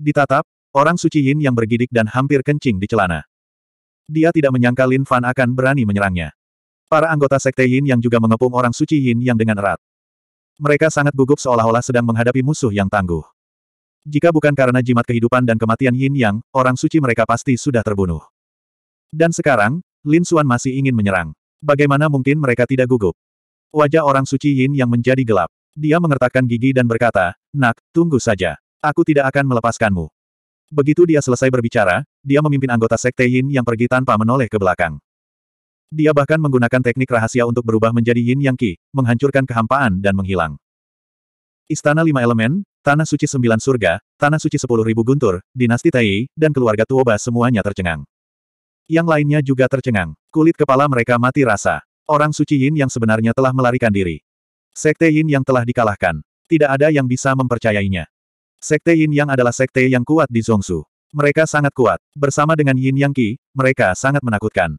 Ditatap, orang suci Yin yang bergidik dan hampir kencing di celana. Dia tidak menyangka Lin Fan akan berani menyerangnya. Para anggota Sekte Yin yang juga mengepung orang suci Yin yang dengan erat. Mereka sangat gugup seolah-olah sedang menghadapi musuh yang tangguh. Jika bukan karena jimat kehidupan dan kematian Yin Yang, orang suci mereka pasti sudah terbunuh. Dan sekarang, Lin Xuan masih ingin menyerang. Bagaimana mungkin mereka tidak gugup? Wajah orang suci Yin yang menjadi gelap. Dia mengertakkan gigi dan berkata, Nak, tunggu saja. Aku tidak akan melepaskanmu. Begitu dia selesai berbicara, dia memimpin anggota Sekte Yin yang pergi tanpa menoleh ke belakang. Dia bahkan menggunakan teknik rahasia untuk berubah menjadi Yin Yang Qi, menghancurkan kehampaan dan menghilang. Istana Lima Elemen, Tanah Suci Sembilan Surga, Tanah Suci Sepuluh Ribu Guntur, Dinasti Tai, dan keluarga Tuoba semuanya tercengang. Yang lainnya juga tercengang. Kulit kepala mereka mati rasa. Orang suci Yin yang sebenarnya telah melarikan diri. Sekte Yin yang telah dikalahkan. Tidak ada yang bisa mempercayainya. Sekte Yin Yang adalah sekte yang kuat di Zongsu. Mereka sangat kuat. Bersama dengan Yin Yang Qi, mereka sangat menakutkan.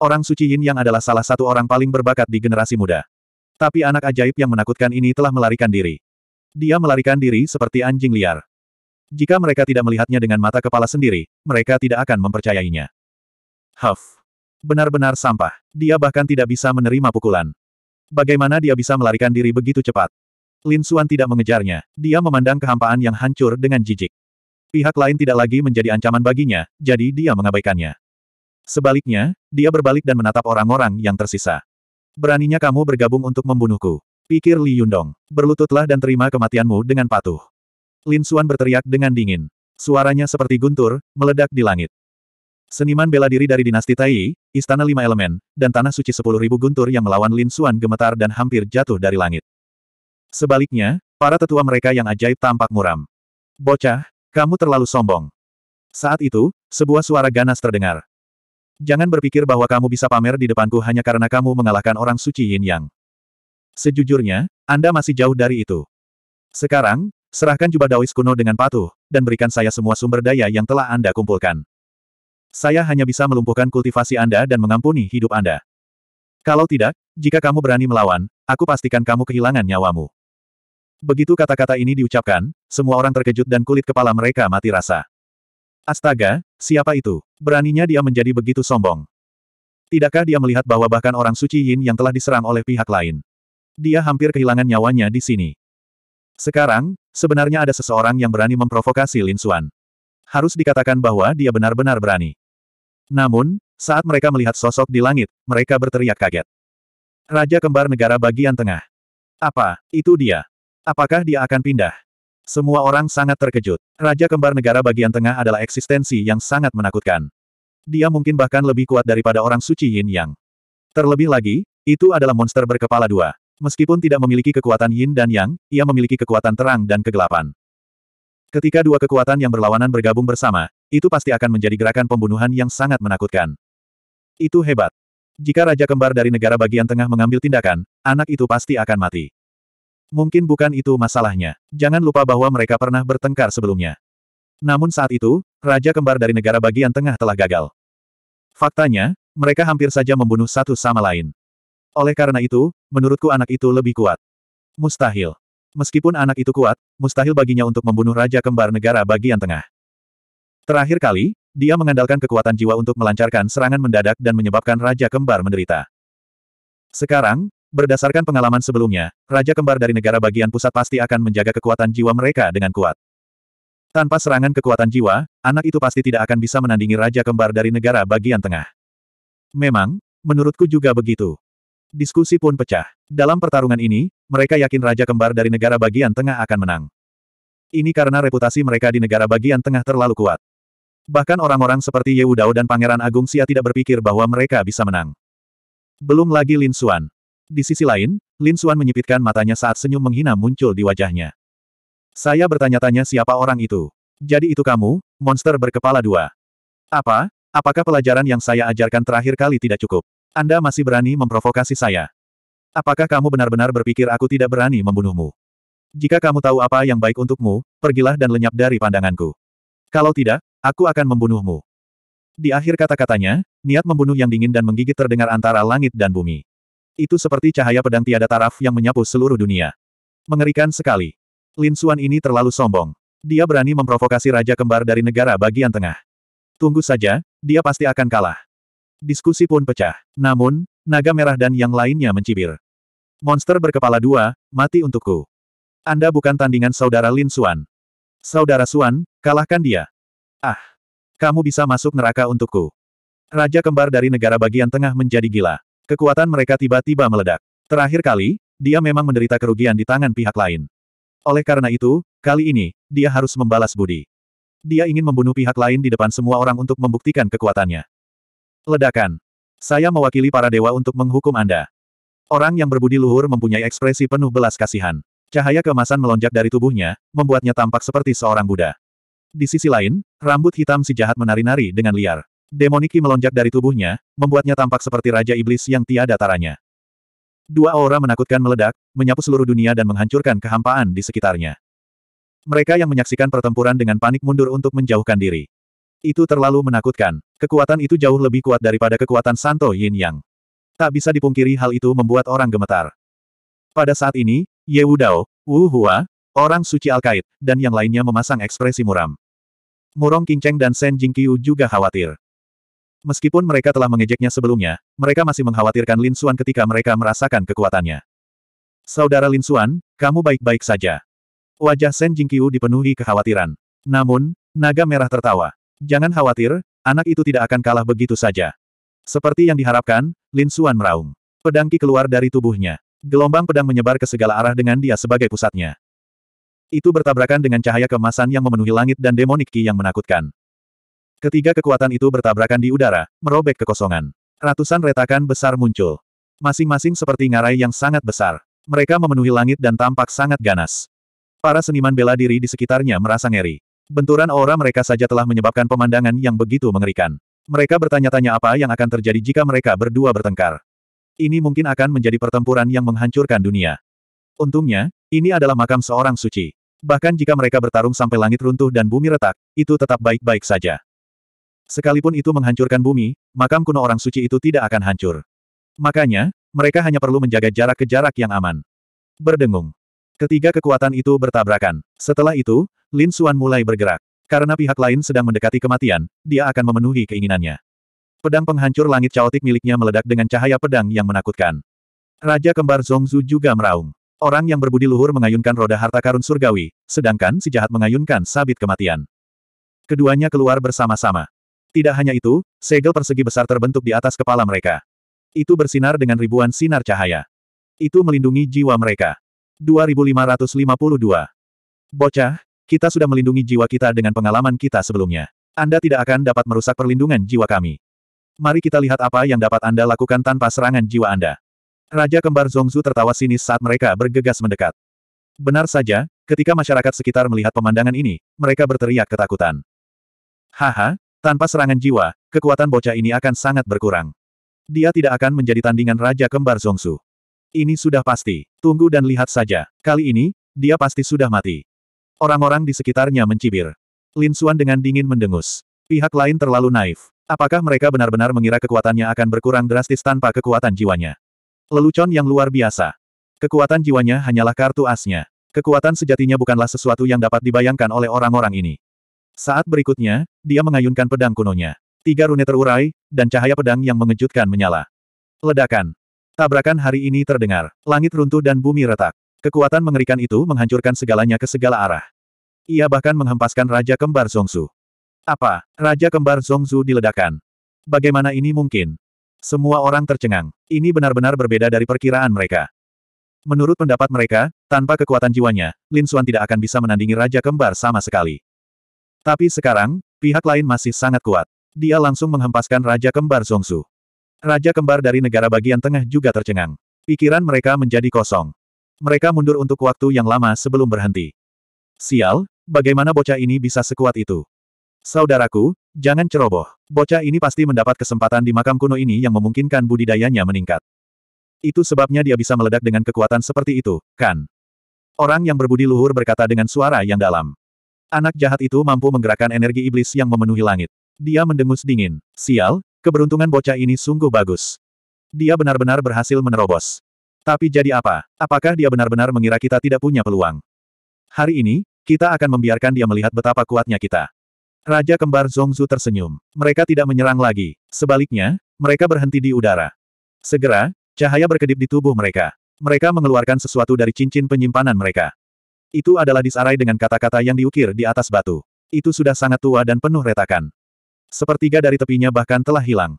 Orang suci Yin Yang adalah salah satu orang paling berbakat di generasi muda. Tapi anak ajaib yang menakutkan ini telah melarikan diri. Dia melarikan diri seperti anjing liar. Jika mereka tidak melihatnya dengan mata kepala sendiri, mereka tidak akan mempercayainya. Huff. Benar-benar sampah. Dia bahkan tidak bisa menerima pukulan. Bagaimana dia bisa melarikan diri begitu cepat? Lin Suan tidak mengejarnya, dia memandang kehampaan yang hancur dengan jijik. Pihak lain tidak lagi menjadi ancaman baginya, jadi dia mengabaikannya. Sebaliknya, dia berbalik dan menatap orang-orang yang tersisa. Beraninya kamu bergabung untuk membunuhku. Pikir Li Yundong. Berlututlah dan terima kematianmu dengan patuh. Lin Suan berteriak dengan dingin. Suaranya seperti guntur, meledak di langit. Seniman bela diri dari dinasti Tai, Istana Lima Elemen, dan Tanah Suci Sepuluh Ribu Guntur yang melawan Lin Suan gemetar dan hampir jatuh dari langit. Sebaliknya, para tetua mereka yang ajaib tampak muram. Bocah, kamu terlalu sombong. Saat itu, sebuah suara ganas terdengar. Jangan berpikir bahwa kamu bisa pamer di depanku hanya karena kamu mengalahkan orang suci Yin Yang. Sejujurnya, Anda masih jauh dari itu. Sekarang, serahkan jubah Daois kuno dengan patuh, dan berikan saya semua sumber daya yang telah Anda kumpulkan. Saya hanya bisa melumpuhkan kultivasi Anda dan mengampuni hidup Anda. Kalau tidak, jika kamu berani melawan, aku pastikan kamu kehilangan nyawamu. Begitu kata-kata ini diucapkan, semua orang terkejut dan kulit kepala mereka mati rasa. Astaga, siapa itu? Beraninya dia menjadi begitu sombong. Tidakkah dia melihat bahwa bahkan orang suci Yin yang telah diserang oleh pihak lain? Dia hampir kehilangan nyawanya di sini. Sekarang, sebenarnya ada seseorang yang berani memprovokasi Lin Xuan. Harus dikatakan bahwa dia benar-benar berani. Namun, saat mereka melihat sosok di langit, mereka berteriak kaget. Raja Kembar Negara Bagian Tengah. Apa, itu dia? Apakah dia akan pindah? Semua orang sangat terkejut. Raja kembar negara bagian tengah adalah eksistensi yang sangat menakutkan. Dia mungkin bahkan lebih kuat daripada orang suci Yin Yang. Terlebih lagi, itu adalah monster berkepala dua. Meskipun tidak memiliki kekuatan Yin dan Yang, ia memiliki kekuatan terang dan kegelapan. Ketika dua kekuatan yang berlawanan bergabung bersama, itu pasti akan menjadi gerakan pembunuhan yang sangat menakutkan. Itu hebat. Jika Raja Kembar dari negara bagian tengah mengambil tindakan, anak itu pasti akan mati. Mungkin bukan itu masalahnya. Jangan lupa bahwa mereka pernah bertengkar sebelumnya. Namun saat itu, Raja Kembar dari negara bagian tengah telah gagal. Faktanya, mereka hampir saja membunuh satu sama lain. Oleh karena itu, menurutku anak itu lebih kuat. Mustahil. Meskipun anak itu kuat, mustahil baginya untuk membunuh Raja Kembar negara bagian tengah. Terakhir kali, dia mengandalkan kekuatan jiwa untuk melancarkan serangan mendadak dan menyebabkan Raja Kembar menderita. Sekarang, Berdasarkan pengalaman sebelumnya, Raja Kembar dari negara bagian pusat pasti akan menjaga kekuatan jiwa mereka dengan kuat. Tanpa serangan kekuatan jiwa, anak itu pasti tidak akan bisa menandingi Raja Kembar dari negara bagian tengah. Memang, menurutku juga begitu. Diskusi pun pecah. Dalam pertarungan ini, mereka yakin Raja Kembar dari negara bagian tengah akan menang. Ini karena reputasi mereka di negara bagian tengah terlalu kuat. Bahkan orang-orang seperti Yewudao dan Pangeran Agung Sia tidak berpikir bahwa mereka bisa menang. Belum lagi Lin Xuan. Di sisi lain, Lin Suan menyipitkan matanya saat senyum menghina muncul di wajahnya. Saya bertanya-tanya siapa orang itu. Jadi itu kamu, monster berkepala dua. Apa? Apakah pelajaran yang saya ajarkan terakhir kali tidak cukup? Anda masih berani memprovokasi saya. Apakah kamu benar-benar berpikir aku tidak berani membunuhmu? Jika kamu tahu apa yang baik untukmu, pergilah dan lenyap dari pandanganku. Kalau tidak, aku akan membunuhmu. Di akhir kata-katanya, niat membunuh yang dingin dan menggigit terdengar antara langit dan bumi. Itu seperti cahaya pedang tiada taraf yang menyapu seluruh dunia. Mengerikan sekali. Lin Xuan ini terlalu sombong. Dia berani memprovokasi raja kembar dari negara bagian tengah. Tunggu saja, dia pasti akan kalah. Diskusi pun pecah. Namun, naga merah dan yang lainnya mencibir. Monster berkepala dua, mati untukku. Anda bukan tandingan saudara Lin Xuan. Saudara Xuan, kalahkan dia. Ah! Kamu bisa masuk neraka untukku. Raja kembar dari negara bagian tengah menjadi gila. Kekuatan mereka tiba-tiba meledak. Terakhir kali, dia memang menderita kerugian di tangan pihak lain. Oleh karena itu, kali ini, dia harus membalas budi. Dia ingin membunuh pihak lain di depan semua orang untuk membuktikan kekuatannya. Ledakan. Saya mewakili para dewa untuk menghukum Anda. Orang yang berbudi luhur mempunyai ekspresi penuh belas kasihan. Cahaya kemasan melonjak dari tubuhnya, membuatnya tampak seperti seorang Buddha. Di sisi lain, rambut hitam si jahat menari-nari dengan liar. Demoniki melonjak dari tubuhnya, membuatnya tampak seperti Raja Iblis yang tiada taranya. Dua aura menakutkan meledak, menyapu seluruh dunia dan menghancurkan kehampaan di sekitarnya. Mereka yang menyaksikan pertempuran dengan panik mundur untuk menjauhkan diri. Itu terlalu menakutkan. Kekuatan itu jauh lebih kuat daripada kekuatan Santo Yin Yang. Tak bisa dipungkiri hal itu membuat orang gemetar. Pada saat ini, Ye Wu Dao, Wu Hua, orang suci Al-Kaid, dan yang lainnya memasang ekspresi muram. Murong Kinceng dan Shen Jingqiu juga khawatir. Meskipun mereka telah mengejeknya sebelumnya, mereka masih mengkhawatirkan Lin Xuan ketika mereka merasakan kekuatannya. Saudara Lin Xuan, kamu baik-baik saja. Wajah Shen Jingqiu dipenuhi kekhawatiran. Namun, naga merah tertawa. Jangan khawatir, anak itu tidak akan kalah begitu saja. Seperti yang diharapkan, Lin Xuan meraung. Pedangki keluar dari tubuhnya. Gelombang pedang menyebar ke segala arah dengan dia sebagai pusatnya. Itu bertabrakan dengan cahaya kemasan yang memenuhi langit dan demonik Ki yang menakutkan. Ketiga kekuatan itu bertabrakan di udara, merobek kekosongan. Ratusan retakan besar muncul. Masing-masing seperti ngarai yang sangat besar. Mereka memenuhi langit dan tampak sangat ganas. Para seniman bela diri di sekitarnya merasa ngeri. Benturan aura mereka saja telah menyebabkan pemandangan yang begitu mengerikan. Mereka bertanya-tanya apa yang akan terjadi jika mereka berdua bertengkar. Ini mungkin akan menjadi pertempuran yang menghancurkan dunia. Untungnya, ini adalah makam seorang suci. Bahkan jika mereka bertarung sampai langit runtuh dan bumi retak, itu tetap baik-baik saja. Sekalipun itu menghancurkan bumi, makam kuno orang suci itu tidak akan hancur. Makanya, mereka hanya perlu menjaga jarak ke jarak yang aman. Berdengung. Ketiga kekuatan itu bertabrakan. Setelah itu, Lin Suan mulai bergerak. Karena pihak lain sedang mendekati kematian, dia akan memenuhi keinginannya. Pedang penghancur langit caotik miliknya meledak dengan cahaya pedang yang menakutkan. Raja kembar Zongzu juga meraung. Orang yang berbudi luhur mengayunkan roda harta karun surgawi, sedangkan si jahat mengayunkan sabit kematian. Keduanya keluar bersama-sama. Tidak hanya itu, segel persegi besar terbentuk di atas kepala mereka. Itu bersinar dengan ribuan sinar cahaya. Itu melindungi jiwa mereka. 2552. Bocah, kita sudah melindungi jiwa kita dengan pengalaman kita sebelumnya. Anda tidak akan dapat merusak perlindungan jiwa kami. Mari kita lihat apa yang dapat Anda lakukan tanpa serangan jiwa Anda. Raja kembar Zongzu tertawa sinis saat mereka bergegas mendekat. Benar saja, ketika masyarakat sekitar melihat pemandangan ini, mereka berteriak ketakutan. Haha, tanpa serangan jiwa, kekuatan bocah ini akan sangat berkurang. Dia tidak akan menjadi tandingan Raja Kembar Zongsu. Ini sudah pasti. Tunggu dan lihat saja. Kali ini, dia pasti sudah mati. Orang-orang di sekitarnya mencibir. Lin Xuan dengan dingin mendengus. Pihak lain terlalu naif. Apakah mereka benar-benar mengira kekuatannya akan berkurang drastis tanpa kekuatan jiwanya? Lelucon yang luar biasa. Kekuatan jiwanya hanyalah kartu asnya. Kekuatan sejatinya bukanlah sesuatu yang dapat dibayangkan oleh orang-orang ini. Saat berikutnya, dia mengayunkan pedang kunonya. Tiga rune terurai, dan cahaya pedang yang mengejutkan menyala. Ledakan. Tabrakan hari ini terdengar. Langit runtuh dan bumi retak. Kekuatan mengerikan itu menghancurkan segalanya ke segala arah. Ia bahkan menghempaskan Raja Kembar Zongsu. Apa? Raja Kembar Zongsu diledakan? Bagaimana ini mungkin? Semua orang tercengang. Ini benar-benar berbeda dari perkiraan mereka. Menurut pendapat mereka, tanpa kekuatan jiwanya, Lin Xuan tidak akan bisa menandingi Raja Kembar sama sekali. Tapi sekarang, pihak lain masih sangat kuat. Dia langsung menghempaskan Raja Kembar Zongsu. Raja Kembar dari negara bagian tengah juga tercengang. Pikiran mereka menjadi kosong. Mereka mundur untuk waktu yang lama sebelum berhenti. Sial, bagaimana bocah ini bisa sekuat itu? Saudaraku, jangan ceroboh. Bocah ini pasti mendapat kesempatan di makam kuno ini yang memungkinkan budidayanya meningkat. Itu sebabnya dia bisa meledak dengan kekuatan seperti itu, kan? Orang yang berbudi luhur berkata dengan suara yang dalam. Anak jahat itu mampu menggerakkan energi iblis yang memenuhi langit. Dia mendengus dingin. Sial, keberuntungan bocah ini sungguh bagus. Dia benar-benar berhasil menerobos. Tapi jadi apa? Apakah dia benar-benar mengira kita tidak punya peluang? Hari ini, kita akan membiarkan dia melihat betapa kuatnya kita. Raja kembar Zongzu tersenyum. Mereka tidak menyerang lagi. Sebaliknya, mereka berhenti di udara. Segera, cahaya berkedip di tubuh mereka. Mereka mengeluarkan sesuatu dari cincin penyimpanan mereka. Itu adalah disarai dengan kata-kata yang diukir di atas batu. Itu sudah sangat tua dan penuh retakan. Sepertiga dari tepinya bahkan telah hilang.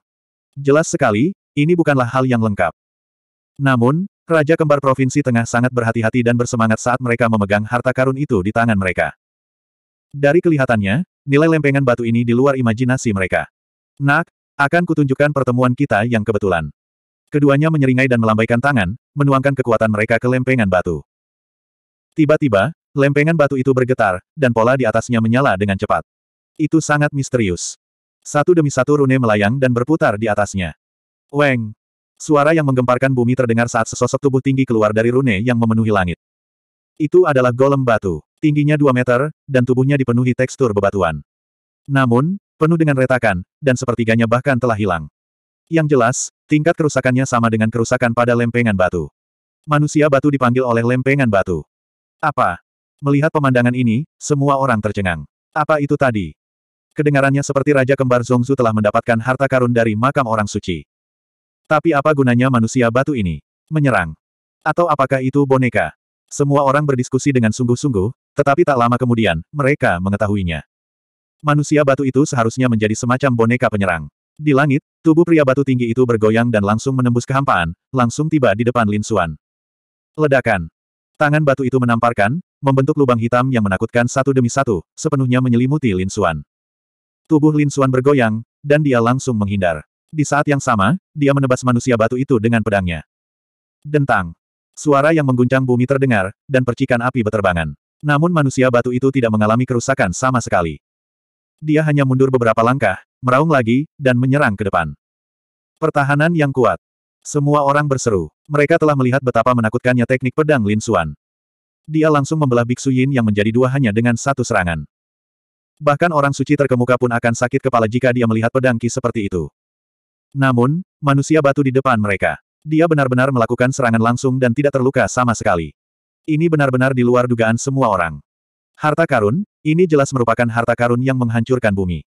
Jelas sekali, ini bukanlah hal yang lengkap. Namun, Raja Kembar Provinsi Tengah sangat berhati-hati dan bersemangat saat mereka memegang harta karun itu di tangan mereka. Dari kelihatannya, nilai lempengan batu ini di luar imajinasi mereka. Nak, akan kutunjukkan pertemuan kita yang kebetulan. Keduanya menyeringai dan melambaikan tangan, menuangkan kekuatan mereka ke lempengan batu. Tiba-tiba, lempengan batu itu bergetar, dan pola di atasnya menyala dengan cepat. Itu sangat misterius. Satu demi satu rune melayang dan berputar di atasnya. Weng! Suara yang menggemparkan bumi terdengar saat sesosok tubuh tinggi keluar dari rune yang memenuhi langit. Itu adalah golem batu, tingginya 2 meter, dan tubuhnya dipenuhi tekstur bebatuan. Namun, penuh dengan retakan, dan sepertiganya bahkan telah hilang. Yang jelas, tingkat kerusakannya sama dengan kerusakan pada lempengan batu. Manusia batu dipanggil oleh lempengan batu. Apa? Melihat pemandangan ini, semua orang tercengang. Apa itu tadi? Kedengarannya seperti Raja Kembar Zongzu telah mendapatkan harta karun dari makam orang suci. Tapi apa gunanya manusia batu ini? Menyerang. Atau apakah itu boneka? Semua orang berdiskusi dengan sungguh-sungguh, tetapi tak lama kemudian, mereka mengetahuinya. Manusia batu itu seharusnya menjadi semacam boneka penyerang. Di langit, tubuh pria batu tinggi itu bergoyang dan langsung menembus kehampaan, langsung tiba di depan Lin Xuan. Ledakan. Tangan batu itu menamparkan, membentuk lubang hitam yang menakutkan satu demi satu, sepenuhnya menyelimuti Lin Xuan. Tubuh Lin Xuan bergoyang, dan dia langsung menghindar. Di saat yang sama, dia menebas manusia batu itu dengan pedangnya. Dentang. Suara yang mengguncang bumi terdengar, dan percikan api beterbangan. Namun manusia batu itu tidak mengalami kerusakan sama sekali. Dia hanya mundur beberapa langkah, meraung lagi, dan menyerang ke depan. Pertahanan yang kuat. Semua orang berseru. Mereka telah melihat betapa menakutkannya teknik pedang Lin Xuan. Dia langsung membelah Biksu Yin yang menjadi dua hanya dengan satu serangan. Bahkan orang suci terkemuka pun akan sakit kepala jika dia melihat pedang Qi seperti itu. Namun, manusia batu di depan mereka. Dia benar-benar melakukan serangan langsung dan tidak terluka sama sekali. Ini benar-benar di luar dugaan semua orang. Harta karun, ini jelas merupakan harta karun yang menghancurkan bumi.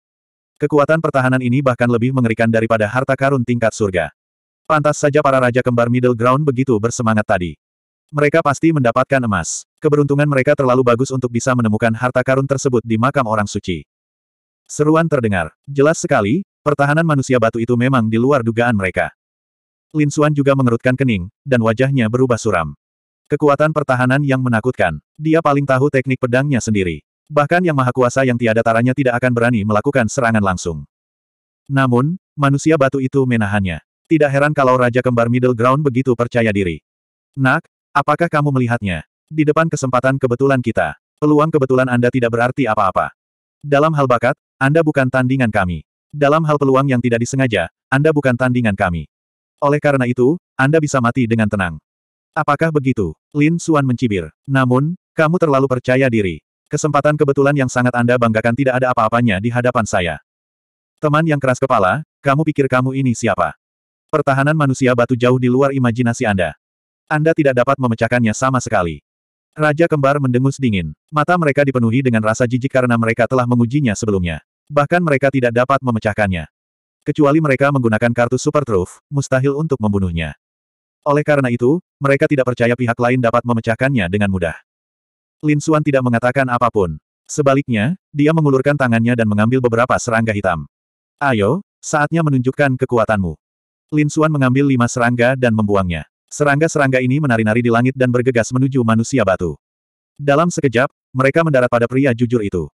Kekuatan pertahanan ini bahkan lebih mengerikan daripada harta karun tingkat surga. Pantas saja para raja kembar middle ground begitu bersemangat tadi. Mereka pasti mendapatkan emas. Keberuntungan mereka terlalu bagus untuk bisa menemukan harta karun tersebut di makam orang suci. Seruan terdengar. Jelas sekali, pertahanan manusia batu itu memang di luar dugaan mereka. Lin Xuan juga mengerutkan kening, dan wajahnya berubah suram. Kekuatan pertahanan yang menakutkan. Dia paling tahu teknik pedangnya sendiri. Bahkan yang maha kuasa yang tiada taranya tidak akan berani melakukan serangan langsung. Namun, manusia batu itu menahannya. Tidak heran kalau Raja Kembar Middle Ground begitu percaya diri. Nak, apakah kamu melihatnya? Di depan kesempatan kebetulan kita, peluang kebetulan Anda tidak berarti apa-apa. Dalam hal bakat, Anda bukan tandingan kami. Dalam hal peluang yang tidak disengaja, Anda bukan tandingan kami. Oleh karena itu, Anda bisa mati dengan tenang. Apakah begitu? Lin Suan mencibir. Namun, kamu terlalu percaya diri. Kesempatan kebetulan yang sangat Anda banggakan tidak ada apa-apanya di hadapan saya. Teman yang keras kepala, kamu pikir kamu ini siapa? Pertahanan manusia batu jauh di luar imajinasi Anda. Anda tidak dapat memecahkannya sama sekali. Raja kembar mendengus dingin. Mata mereka dipenuhi dengan rasa jijik karena mereka telah mengujinya sebelumnya. Bahkan mereka tidak dapat memecahkannya. Kecuali mereka menggunakan kartu Super Truth, mustahil untuk membunuhnya. Oleh karena itu, mereka tidak percaya pihak lain dapat memecahkannya dengan mudah. Lin Xuan tidak mengatakan apapun. Sebaliknya, dia mengulurkan tangannya dan mengambil beberapa serangga hitam. Ayo, saatnya menunjukkan kekuatanmu. Lin Suan mengambil lima serangga dan membuangnya. Serangga-serangga ini menari-nari di langit dan bergegas menuju manusia batu. Dalam sekejap, mereka mendarat pada pria jujur itu.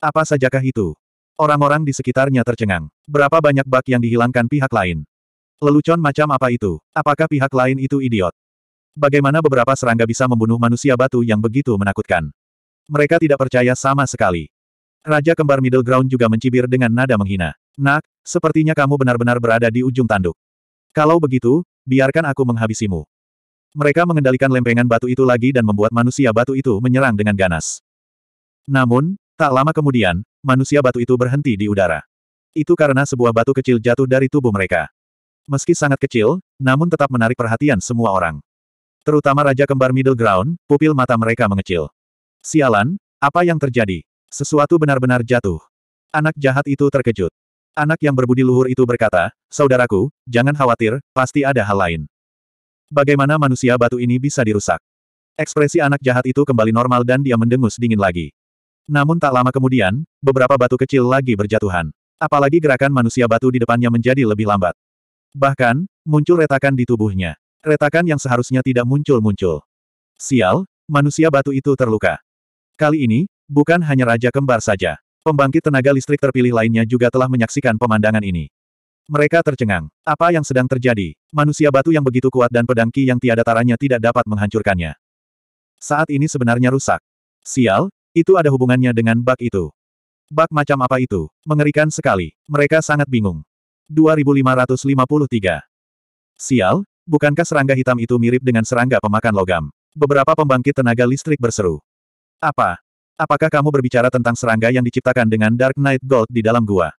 Apa sajakah itu? Orang-orang di sekitarnya tercengang. Berapa banyak bak yang dihilangkan pihak lain? Lelucon macam apa itu? Apakah pihak lain itu idiot? Bagaimana beberapa serangga bisa membunuh manusia batu yang begitu menakutkan? Mereka tidak percaya sama sekali. Raja kembar Middle Ground juga mencibir dengan nada menghina. Nak, sepertinya kamu benar-benar berada di ujung tanduk. Kalau begitu, biarkan aku menghabisimu. Mereka mengendalikan lempengan batu itu lagi dan membuat manusia batu itu menyerang dengan ganas. Namun, tak lama kemudian, manusia batu itu berhenti di udara. Itu karena sebuah batu kecil jatuh dari tubuh mereka. Meski sangat kecil, namun tetap menarik perhatian semua orang. Terutama Raja Kembar Middle Ground, pupil mata mereka mengecil. Sialan, apa yang terjadi? Sesuatu benar-benar jatuh. Anak jahat itu terkejut. Anak yang berbudi luhur itu berkata, Saudaraku, jangan khawatir, pasti ada hal lain. Bagaimana manusia batu ini bisa dirusak? Ekspresi anak jahat itu kembali normal dan dia mendengus dingin lagi. Namun tak lama kemudian, beberapa batu kecil lagi berjatuhan. Apalagi gerakan manusia batu di depannya menjadi lebih lambat. Bahkan, muncul retakan di tubuhnya. Retakan yang seharusnya tidak muncul-muncul. Sial, manusia batu itu terluka. Kali ini, bukan hanya Raja Kembar saja. Pembangkit tenaga listrik terpilih lainnya juga telah menyaksikan pemandangan ini. Mereka tercengang. Apa yang sedang terjadi? Manusia batu yang begitu kuat dan pedangki yang tiada taranya tidak dapat menghancurkannya. Saat ini sebenarnya rusak. Sial, itu ada hubungannya dengan bak itu. Bak macam apa itu? Mengerikan sekali. Mereka sangat bingung. 2553. Sial, bukankah serangga hitam itu mirip dengan serangga pemakan logam? Beberapa pembangkit tenaga listrik berseru. Apa? Apakah kamu berbicara tentang serangga yang diciptakan dengan Dark Knight Gold di dalam gua?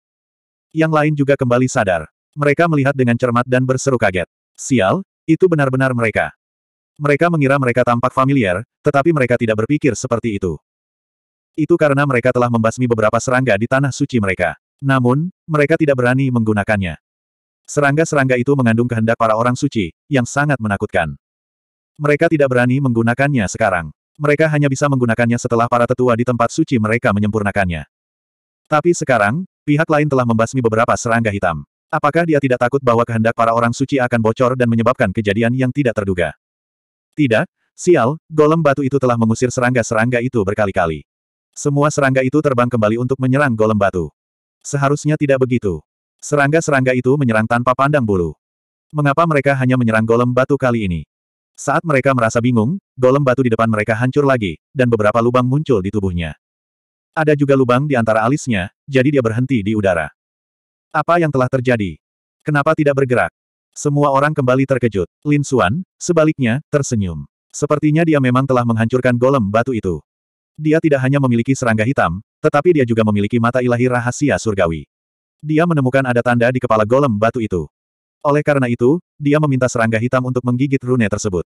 Yang lain juga kembali sadar. Mereka melihat dengan cermat dan berseru kaget. Sial, itu benar-benar mereka. Mereka mengira mereka tampak familiar, tetapi mereka tidak berpikir seperti itu. Itu karena mereka telah membasmi beberapa serangga di tanah suci mereka. Namun, mereka tidak berani menggunakannya. Serangga-serangga itu mengandung kehendak para orang suci, yang sangat menakutkan. Mereka tidak berani menggunakannya sekarang. Mereka hanya bisa menggunakannya setelah para tetua di tempat suci mereka menyempurnakannya. Tapi sekarang, pihak lain telah membasmi beberapa serangga hitam. Apakah dia tidak takut bahwa kehendak para orang suci akan bocor dan menyebabkan kejadian yang tidak terduga? Tidak, sial, golem batu itu telah mengusir serangga-serangga itu berkali-kali. Semua serangga itu terbang kembali untuk menyerang golem batu. Seharusnya tidak begitu. Serangga-serangga itu menyerang tanpa pandang bulu. Mengapa mereka hanya menyerang golem batu kali ini? Saat mereka merasa bingung, golem batu di depan mereka hancur lagi, dan beberapa lubang muncul di tubuhnya. Ada juga lubang di antara alisnya, jadi dia berhenti di udara. Apa yang telah terjadi? Kenapa tidak bergerak? Semua orang kembali terkejut. Lin Xuan, sebaliknya, tersenyum. Sepertinya dia memang telah menghancurkan golem batu itu. Dia tidak hanya memiliki serangga hitam, tetapi dia juga memiliki mata ilahi rahasia surgawi. Dia menemukan ada tanda di kepala golem batu itu. Oleh karena itu, dia meminta serangga hitam untuk menggigit rune tersebut.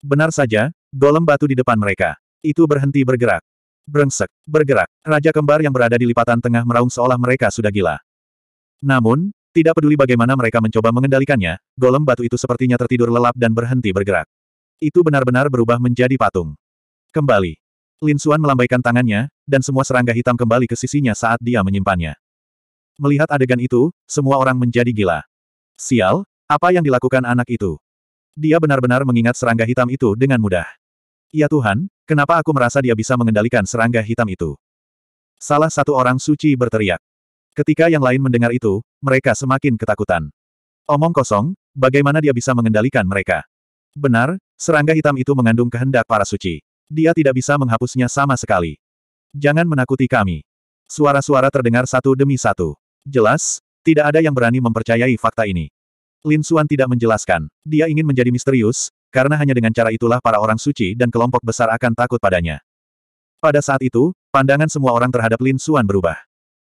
Benar saja, golem batu di depan mereka. Itu berhenti bergerak. Brengsek, bergerak. Raja kembar yang berada di lipatan tengah meraung seolah mereka sudah gila. Namun, tidak peduli bagaimana mereka mencoba mengendalikannya, golem batu itu sepertinya tertidur lelap dan berhenti bergerak. Itu benar-benar berubah menjadi patung. Kembali. Lin Xuan melambaikan tangannya, dan semua serangga hitam kembali ke sisinya saat dia menyimpannya. Melihat adegan itu, semua orang menjadi gila. Sial, apa yang dilakukan anak itu? Dia benar-benar mengingat serangga hitam itu dengan mudah. Ya Tuhan, kenapa aku merasa dia bisa mengendalikan serangga hitam itu? Salah satu orang suci berteriak. Ketika yang lain mendengar itu, mereka semakin ketakutan. Omong kosong, bagaimana dia bisa mengendalikan mereka? Benar, serangga hitam itu mengandung kehendak para suci. Dia tidak bisa menghapusnya sama sekali. Jangan menakuti kami. Suara-suara terdengar satu demi satu. Jelas, tidak ada yang berani mempercayai fakta ini. Lin Xuan tidak menjelaskan. Dia ingin menjadi misterius, karena hanya dengan cara itulah para orang suci dan kelompok besar akan takut padanya. Pada saat itu, pandangan semua orang terhadap Lin Xuan berubah.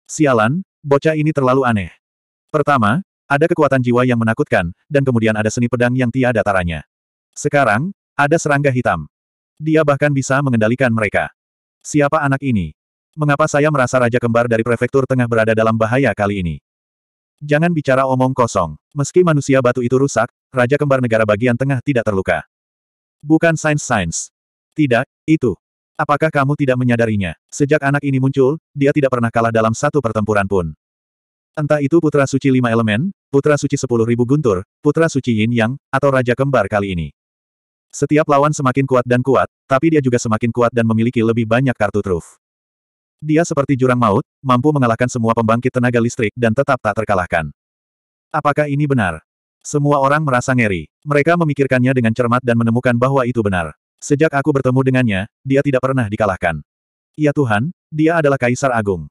Sialan, bocah ini terlalu aneh. Pertama, ada kekuatan jiwa yang menakutkan, dan kemudian ada seni pedang yang tiada taranya. Sekarang, ada serangga hitam. Dia bahkan bisa mengendalikan mereka. Siapa anak ini? Mengapa saya merasa raja kembar dari prefektur tengah berada dalam bahaya kali ini? Jangan bicara omong kosong. Meski manusia batu itu rusak, Raja Kembar Negara bagian tengah tidak terluka. Bukan sains-sains. Tidak, itu. Apakah kamu tidak menyadarinya? Sejak anak ini muncul, dia tidak pernah kalah dalam satu pertempuran pun. Entah itu Putra Suci Lima Elemen, Putra Suci Sepuluh Ribu Guntur, Putra Suci Yin Yang, atau Raja Kembar kali ini. Setiap lawan semakin kuat dan kuat, tapi dia juga semakin kuat dan memiliki lebih banyak kartu truf. Dia seperti jurang maut, mampu mengalahkan semua pembangkit tenaga listrik dan tetap tak terkalahkan. Apakah ini benar? Semua orang merasa ngeri. Mereka memikirkannya dengan cermat dan menemukan bahwa itu benar. Sejak aku bertemu dengannya, dia tidak pernah dikalahkan. Ya Tuhan, dia adalah Kaisar Agung.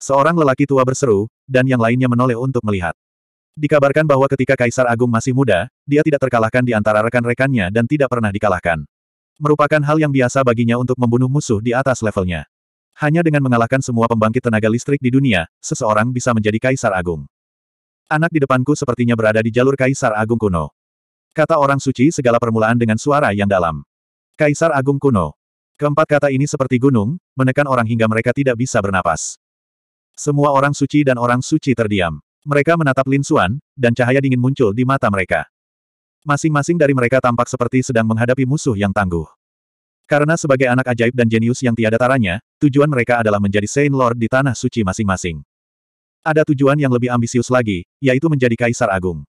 Seorang lelaki tua berseru, dan yang lainnya menoleh untuk melihat. Dikabarkan bahwa ketika Kaisar Agung masih muda, dia tidak terkalahkan di antara rekan-rekannya dan tidak pernah dikalahkan. Merupakan hal yang biasa baginya untuk membunuh musuh di atas levelnya. Hanya dengan mengalahkan semua pembangkit tenaga listrik di dunia, seseorang bisa menjadi kaisar agung. Anak di depanku sepertinya berada di jalur kaisar agung kuno. Kata orang suci segala permulaan dengan suara yang dalam. Kaisar agung kuno. Keempat kata ini seperti gunung, menekan orang hingga mereka tidak bisa bernapas. Semua orang suci dan orang suci terdiam. Mereka menatap Lin Xuan, dan cahaya dingin muncul di mata mereka. Masing-masing dari mereka tampak seperti sedang menghadapi musuh yang tangguh. Karena sebagai anak ajaib dan jenius yang tiada taranya, tujuan mereka adalah menjadi Saint Lord di tanah suci masing-masing. Ada tujuan yang lebih ambisius lagi, yaitu menjadi Kaisar Agung.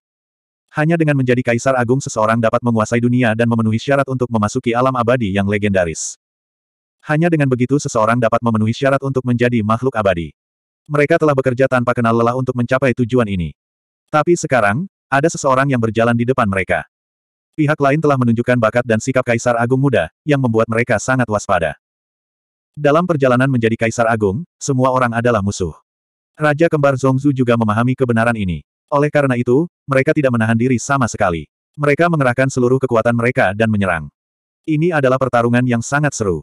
Hanya dengan menjadi Kaisar Agung seseorang dapat menguasai dunia dan memenuhi syarat untuk memasuki alam abadi yang legendaris. Hanya dengan begitu seseorang dapat memenuhi syarat untuk menjadi makhluk abadi. Mereka telah bekerja tanpa kenal lelah untuk mencapai tujuan ini. Tapi sekarang, ada seseorang yang berjalan di depan mereka. Pihak lain telah menunjukkan bakat dan sikap Kaisar Agung Muda, yang membuat mereka sangat waspada. Dalam perjalanan menjadi Kaisar Agung, semua orang adalah musuh. Raja kembar Zongzu juga memahami kebenaran ini. Oleh karena itu, mereka tidak menahan diri sama sekali. Mereka mengerahkan seluruh kekuatan mereka dan menyerang. Ini adalah pertarungan yang sangat seru.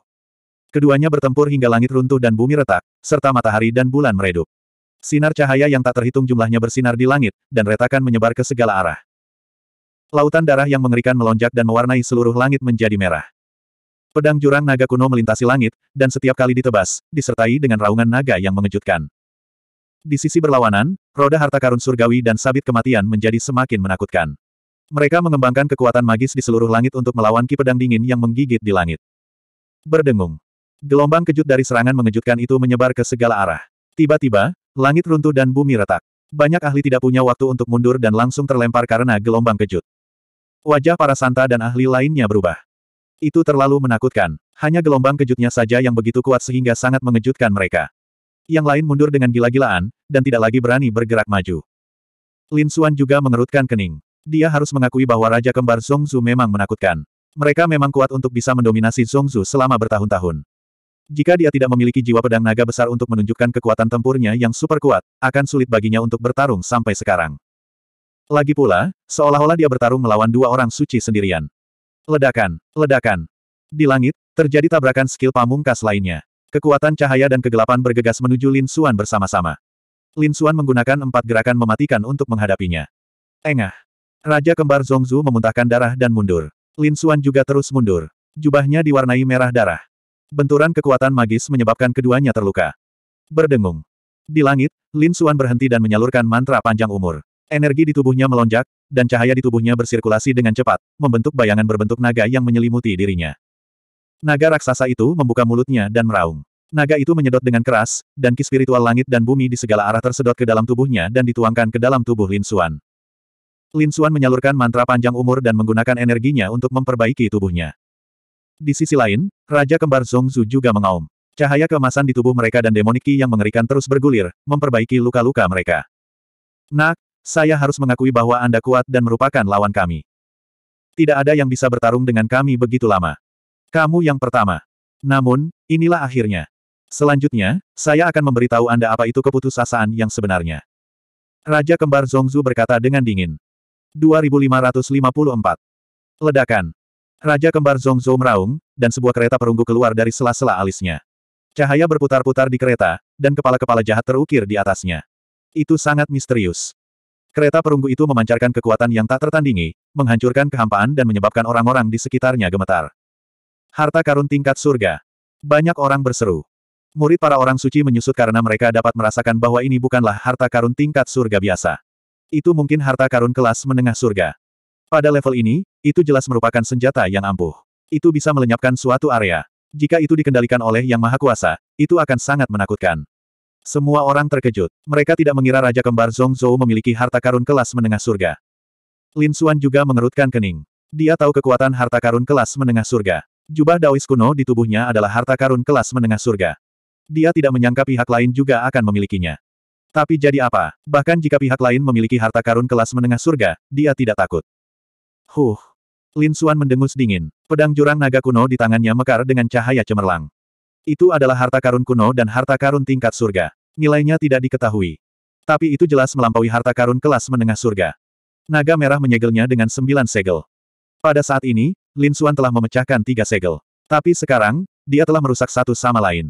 Keduanya bertempur hingga langit runtuh dan bumi retak, serta matahari dan bulan meredup. Sinar cahaya yang tak terhitung jumlahnya bersinar di langit, dan retakan menyebar ke segala arah. Lautan darah yang mengerikan melonjak dan mewarnai seluruh langit menjadi merah. Pedang jurang naga kuno melintasi langit, dan setiap kali ditebas, disertai dengan raungan naga yang mengejutkan. Di sisi berlawanan, roda harta karun surgawi dan sabit kematian menjadi semakin menakutkan. Mereka mengembangkan kekuatan magis di seluruh langit untuk melawan ki pedang dingin yang menggigit di langit. Berdengung. Gelombang kejut dari serangan mengejutkan itu menyebar ke segala arah. Tiba-tiba, langit runtuh dan bumi retak. Banyak ahli tidak punya waktu untuk mundur dan langsung terlempar karena gelombang kejut. Wajah para santa dan ahli lainnya berubah. Itu terlalu menakutkan. Hanya gelombang kejutnya saja yang begitu kuat sehingga sangat mengejutkan mereka. Yang lain mundur dengan gila-gilaan, dan tidak lagi berani bergerak maju. Lin Xuan juga mengerutkan kening. Dia harus mengakui bahwa Raja Kembar Zongzu memang menakutkan. Mereka memang kuat untuk bisa mendominasi Zongzu selama bertahun-tahun. Jika dia tidak memiliki jiwa pedang naga besar untuk menunjukkan kekuatan tempurnya yang super kuat, akan sulit baginya untuk bertarung sampai sekarang. Lagi pula, seolah-olah dia bertarung melawan dua orang suci sendirian. Ledakan, ledakan. Di langit, terjadi tabrakan skill pamungkas lainnya. Kekuatan cahaya dan kegelapan bergegas menuju Lin Xuan bersama-sama. Lin Xuan menggunakan empat gerakan mematikan untuk menghadapinya. Engah. Raja kembar Zongzu memuntahkan darah dan mundur. Lin Xuan juga terus mundur. Jubahnya diwarnai merah darah. Benturan kekuatan magis menyebabkan keduanya terluka. Berdengung. Di langit, Lin Xuan berhenti dan menyalurkan mantra panjang umur. Energi di tubuhnya melonjak, dan cahaya di tubuhnya bersirkulasi dengan cepat, membentuk bayangan berbentuk naga yang menyelimuti dirinya. Naga raksasa itu membuka mulutnya dan meraung. Naga itu menyedot dengan keras, dan ki spiritual langit dan bumi di segala arah tersedot ke dalam tubuhnya dan dituangkan ke dalam tubuh Lin Xuan. Lin Xuan menyalurkan mantra panjang umur dan menggunakan energinya untuk memperbaiki tubuhnya. Di sisi lain, Raja Kembar Zhu juga mengaum. Cahaya keemasan di tubuh mereka dan demoniki yang mengerikan terus bergulir, memperbaiki luka-luka mereka. Nak, saya harus mengakui bahwa Anda kuat dan merupakan lawan kami. Tidak ada yang bisa bertarung dengan kami begitu lama. Kamu yang pertama. Namun, inilah akhirnya. Selanjutnya, saya akan memberitahu Anda apa itu keputusasaan yang sebenarnya. Raja kembar Zongzu berkata dengan dingin. 2554. Ledakan. Raja kembar Zongzu meraung, dan sebuah kereta perunggu keluar dari sela-sela alisnya. Cahaya berputar-putar di kereta, dan kepala-kepala jahat terukir di atasnya. Itu sangat misterius. Kereta perunggu itu memancarkan kekuatan yang tak tertandingi, menghancurkan kehampaan dan menyebabkan orang-orang di sekitarnya gemetar. Harta karun tingkat surga. Banyak orang berseru. Murid para orang suci menyusut karena mereka dapat merasakan bahwa ini bukanlah harta karun tingkat surga biasa. Itu mungkin harta karun kelas menengah surga. Pada level ini, itu jelas merupakan senjata yang ampuh. Itu bisa melenyapkan suatu area. Jika itu dikendalikan oleh Yang Maha Kuasa, itu akan sangat menakutkan. Semua orang terkejut. Mereka tidak mengira Raja Kembar Zhongzhou memiliki harta karun kelas menengah surga. Lin Xuan juga mengerutkan kening. Dia tahu kekuatan harta karun kelas menengah surga. Jubah Daois kuno di tubuhnya adalah harta karun kelas menengah surga. Dia tidak menyangka pihak lain juga akan memilikinya. Tapi jadi apa? Bahkan jika pihak lain memiliki harta karun kelas menengah surga, dia tidak takut. Huh. Lin Xuan mendengus dingin. Pedang jurang naga kuno di tangannya mekar dengan cahaya cemerlang. Itu adalah harta karun kuno dan harta karun tingkat surga. Nilainya tidak diketahui. Tapi itu jelas melampaui harta karun kelas menengah surga. Naga merah menyegelnya dengan sembilan segel. Pada saat ini, Lin Suan telah memecahkan tiga segel. Tapi sekarang, dia telah merusak satu sama lain.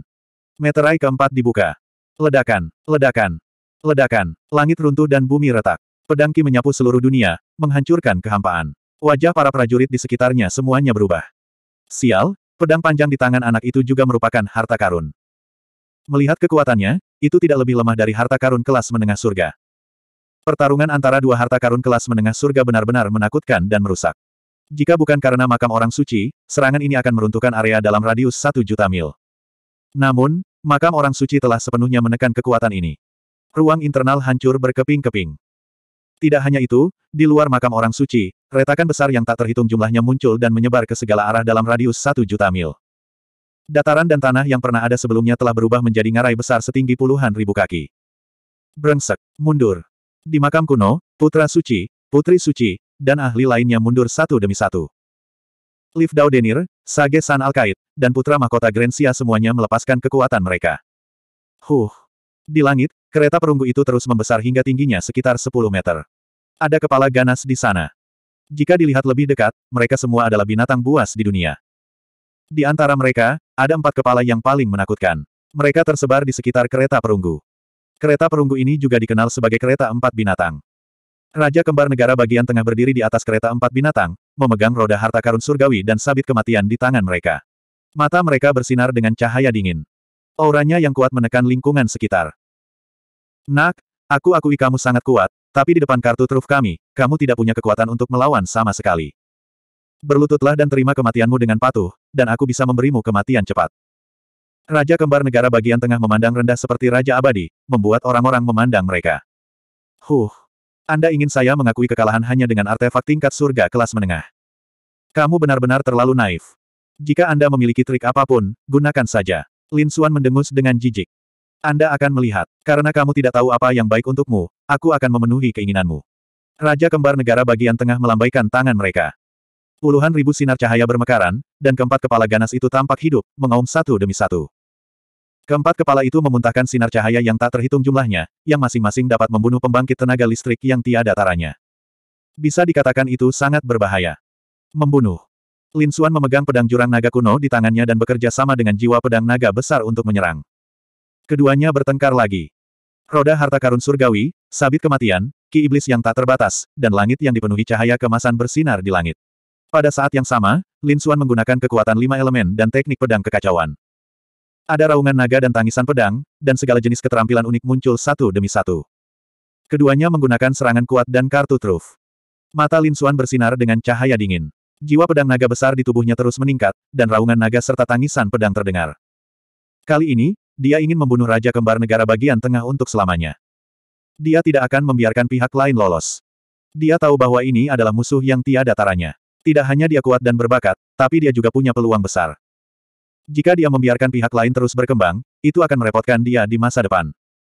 Meterai keempat dibuka. Ledakan, ledakan, ledakan. Langit runtuh dan bumi retak. Pedangki menyapu seluruh dunia, menghancurkan kehampaan. Wajah para prajurit di sekitarnya semuanya berubah. Sial, Pedang panjang di tangan anak itu juga merupakan harta karun. Melihat kekuatannya, itu tidak lebih lemah dari harta karun kelas menengah surga. Pertarungan antara dua harta karun kelas menengah surga benar-benar menakutkan dan merusak. Jika bukan karena makam orang suci, serangan ini akan meruntuhkan area dalam radius satu juta mil. Namun, makam orang suci telah sepenuhnya menekan kekuatan ini. Ruang internal hancur berkeping-keping. Tidak hanya itu, di luar makam orang suci, retakan besar yang tak terhitung jumlahnya muncul dan menyebar ke segala arah dalam radius satu juta mil. Dataran dan tanah yang pernah ada sebelumnya telah berubah menjadi ngarai besar setinggi puluhan ribu kaki. Brengsek, mundur. Di makam kuno, putra suci, putri suci, dan ahli lainnya mundur satu demi satu. Liv Daudenir, Denir, Sage San Alkait, dan putra mahkota Grensia semuanya melepaskan kekuatan mereka. Huh. Di langit, Kereta perunggu itu terus membesar hingga tingginya sekitar 10 meter. Ada kepala ganas di sana. Jika dilihat lebih dekat, mereka semua adalah binatang buas di dunia. Di antara mereka, ada empat kepala yang paling menakutkan. Mereka tersebar di sekitar kereta perunggu. Kereta perunggu ini juga dikenal sebagai kereta empat binatang. Raja kembar negara bagian tengah berdiri di atas kereta empat binatang, memegang roda harta karun surgawi dan sabit kematian di tangan mereka. Mata mereka bersinar dengan cahaya dingin. Auranya yang kuat menekan lingkungan sekitar. Nak, aku akui kamu sangat kuat, tapi di depan kartu truf kami, kamu tidak punya kekuatan untuk melawan sama sekali. Berlututlah dan terima kematianmu dengan patuh, dan aku bisa memberimu kematian cepat. Raja kembar negara bagian tengah memandang rendah seperti Raja Abadi, membuat orang-orang memandang mereka. Huh. Anda ingin saya mengakui kekalahan hanya dengan artefak tingkat surga kelas menengah. Kamu benar-benar terlalu naif. Jika Anda memiliki trik apapun, gunakan saja. Lin Xuan mendengus dengan jijik. Anda akan melihat, karena kamu tidak tahu apa yang baik untukmu, aku akan memenuhi keinginanmu. Raja kembar negara bagian tengah melambaikan tangan mereka. Puluhan ribu sinar cahaya bermekaran, dan keempat kepala ganas itu tampak hidup, mengaum satu demi satu. Keempat kepala itu memuntahkan sinar cahaya yang tak terhitung jumlahnya, yang masing-masing dapat membunuh pembangkit tenaga listrik yang tiada taranya. Bisa dikatakan itu sangat berbahaya. Membunuh. Lin Xuan memegang pedang jurang naga kuno di tangannya dan bekerja sama dengan jiwa pedang naga besar untuk menyerang. Keduanya bertengkar lagi. Roda harta karun surgawi, sabit kematian, ki iblis yang tak terbatas, dan langit yang dipenuhi cahaya kemasan bersinar di langit. Pada saat yang sama, Lin Xuan menggunakan kekuatan lima elemen dan teknik pedang kekacauan. Ada raungan naga dan tangisan pedang, dan segala jenis keterampilan unik muncul satu demi satu. Keduanya menggunakan serangan kuat dan kartu truf. Mata Lin Xuan bersinar dengan cahaya dingin. Jiwa pedang naga besar di tubuhnya terus meningkat, dan raungan naga serta tangisan pedang terdengar. Kali ini, dia ingin membunuh Raja Kembar Negara bagian tengah untuk selamanya. Dia tidak akan membiarkan pihak lain lolos. Dia tahu bahwa ini adalah musuh yang tiada taranya. Tidak hanya dia kuat dan berbakat, tapi dia juga punya peluang besar. Jika dia membiarkan pihak lain terus berkembang, itu akan merepotkan dia di masa depan.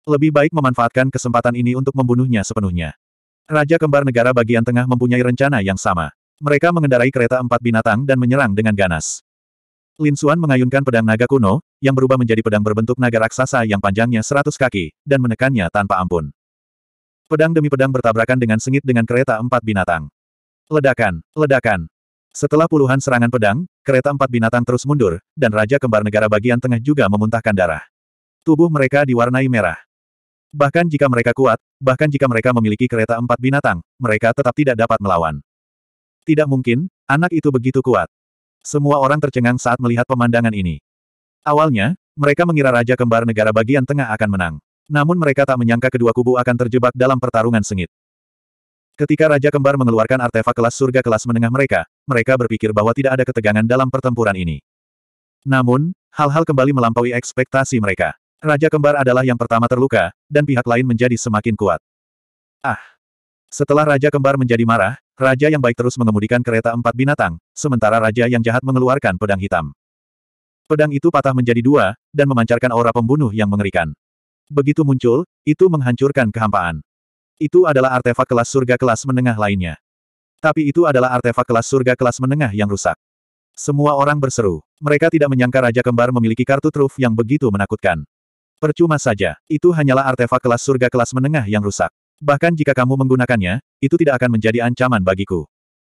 Lebih baik memanfaatkan kesempatan ini untuk membunuhnya sepenuhnya. Raja Kembar Negara bagian tengah mempunyai rencana yang sama. Mereka mengendarai kereta empat binatang dan menyerang dengan ganas. Lin Xuan mengayunkan pedang naga kuno, yang berubah menjadi pedang berbentuk naga raksasa yang panjangnya seratus kaki, dan menekannya tanpa ampun. Pedang demi pedang bertabrakan dengan sengit dengan kereta empat binatang. Ledakan, ledakan. Setelah puluhan serangan pedang, kereta empat binatang terus mundur, dan Raja Kembar Negara bagian tengah juga memuntahkan darah. Tubuh mereka diwarnai merah. Bahkan jika mereka kuat, bahkan jika mereka memiliki kereta empat binatang, mereka tetap tidak dapat melawan. Tidak mungkin, anak itu begitu kuat. Semua orang tercengang saat melihat pemandangan ini. Awalnya, mereka mengira Raja Kembar Negara bagian tengah akan menang. Namun mereka tak menyangka kedua kubu akan terjebak dalam pertarungan sengit. Ketika Raja Kembar mengeluarkan artefak kelas surga kelas menengah mereka, mereka berpikir bahwa tidak ada ketegangan dalam pertempuran ini. Namun, hal-hal kembali melampaui ekspektasi mereka. Raja Kembar adalah yang pertama terluka, dan pihak lain menjadi semakin kuat. Ah! Setelah Raja Kembar menjadi marah, Raja yang baik terus mengemudikan kereta empat binatang, sementara raja yang jahat mengeluarkan pedang hitam. Pedang itu patah menjadi dua, dan memancarkan aura pembunuh yang mengerikan. Begitu muncul, itu menghancurkan kehampaan. Itu adalah artefak kelas surga kelas menengah lainnya. Tapi itu adalah artefak kelas surga kelas menengah yang rusak. Semua orang berseru. Mereka tidak menyangka Raja Kembar memiliki kartu truf yang begitu menakutkan. Percuma saja, itu hanyalah artefak kelas surga kelas menengah yang rusak. Bahkan jika kamu menggunakannya, itu tidak akan menjadi ancaman bagiku.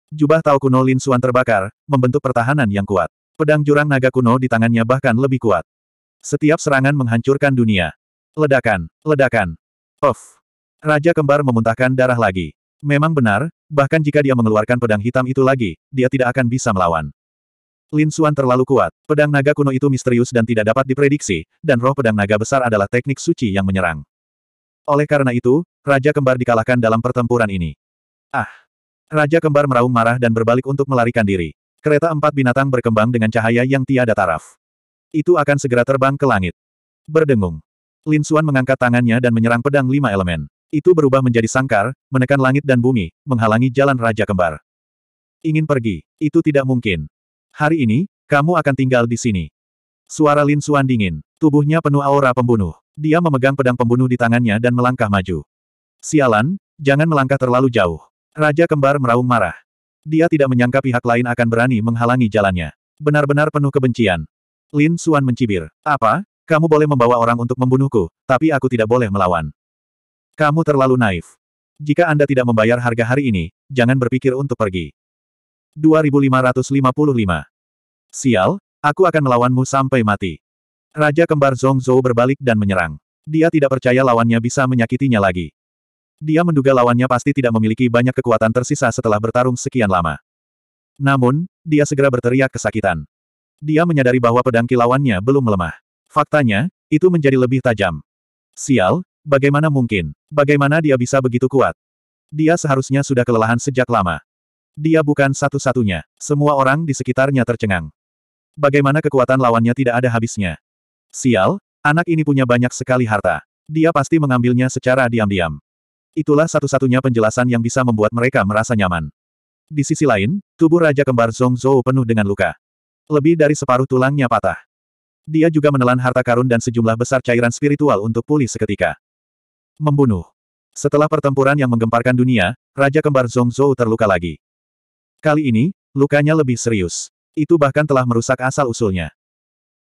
Jubah Tao kuno Lin Xuan terbakar, membentuk pertahanan yang kuat. Pedang jurang naga kuno di tangannya bahkan lebih kuat. Setiap serangan menghancurkan dunia. Ledakan, ledakan. Off. Raja kembar memuntahkan darah lagi. Memang benar, bahkan jika dia mengeluarkan pedang hitam itu lagi, dia tidak akan bisa melawan. Lin Suan terlalu kuat, pedang naga kuno itu misterius dan tidak dapat diprediksi, dan roh pedang naga besar adalah teknik suci yang menyerang. Oleh karena itu, Raja Kembar dikalahkan dalam pertempuran ini. Ah! Raja Kembar meraung marah dan berbalik untuk melarikan diri. Kereta empat binatang berkembang dengan cahaya yang tiada taraf. Itu akan segera terbang ke langit. Berdengung. Lin Suan mengangkat tangannya dan menyerang pedang lima elemen. Itu berubah menjadi sangkar, menekan langit dan bumi, menghalangi jalan Raja Kembar. Ingin pergi, itu tidak mungkin. Hari ini, kamu akan tinggal di sini. Suara Lin Suan dingin, tubuhnya penuh aura pembunuh. Dia memegang pedang pembunuh di tangannya dan melangkah maju. Sialan, jangan melangkah terlalu jauh. Raja kembar meraung marah. Dia tidak menyangka pihak lain akan berani menghalangi jalannya. Benar-benar penuh kebencian. Lin Suan mencibir. Apa? Kamu boleh membawa orang untuk membunuhku, tapi aku tidak boleh melawan. Kamu terlalu naif. Jika Anda tidak membayar harga hari ini, jangan berpikir untuk pergi. 2555 Sial, aku akan melawanmu sampai mati. Raja kembar Zhongzhou berbalik dan menyerang. Dia tidak percaya lawannya bisa menyakitinya lagi. Dia menduga lawannya pasti tidak memiliki banyak kekuatan tersisa setelah bertarung sekian lama. Namun, dia segera berteriak kesakitan. Dia menyadari bahwa pedang kilauannya belum melemah. Faktanya, itu menjadi lebih tajam. Sial, bagaimana mungkin? Bagaimana dia bisa begitu kuat? Dia seharusnya sudah kelelahan sejak lama. Dia bukan satu-satunya. Semua orang di sekitarnya tercengang. Bagaimana kekuatan lawannya tidak ada habisnya. Sial, anak ini punya banyak sekali harta. Dia pasti mengambilnya secara diam-diam. Itulah satu-satunya penjelasan yang bisa membuat mereka merasa nyaman. Di sisi lain, tubuh Raja Kembar Zhongzhou penuh dengan luka. Lebih dari separuh tulangnya patah. Dia juga menelan harta karun dan sejumlah besar cairan spiritual untuk pulih seketika. Membunuh. Setelah pertempuran yang menggemparkan dunia, Raja Kembar Zhongzhou terluka lagi. Kali ini, lukanya lebih serius. Itu bahkan telah merusak asal-usulnya.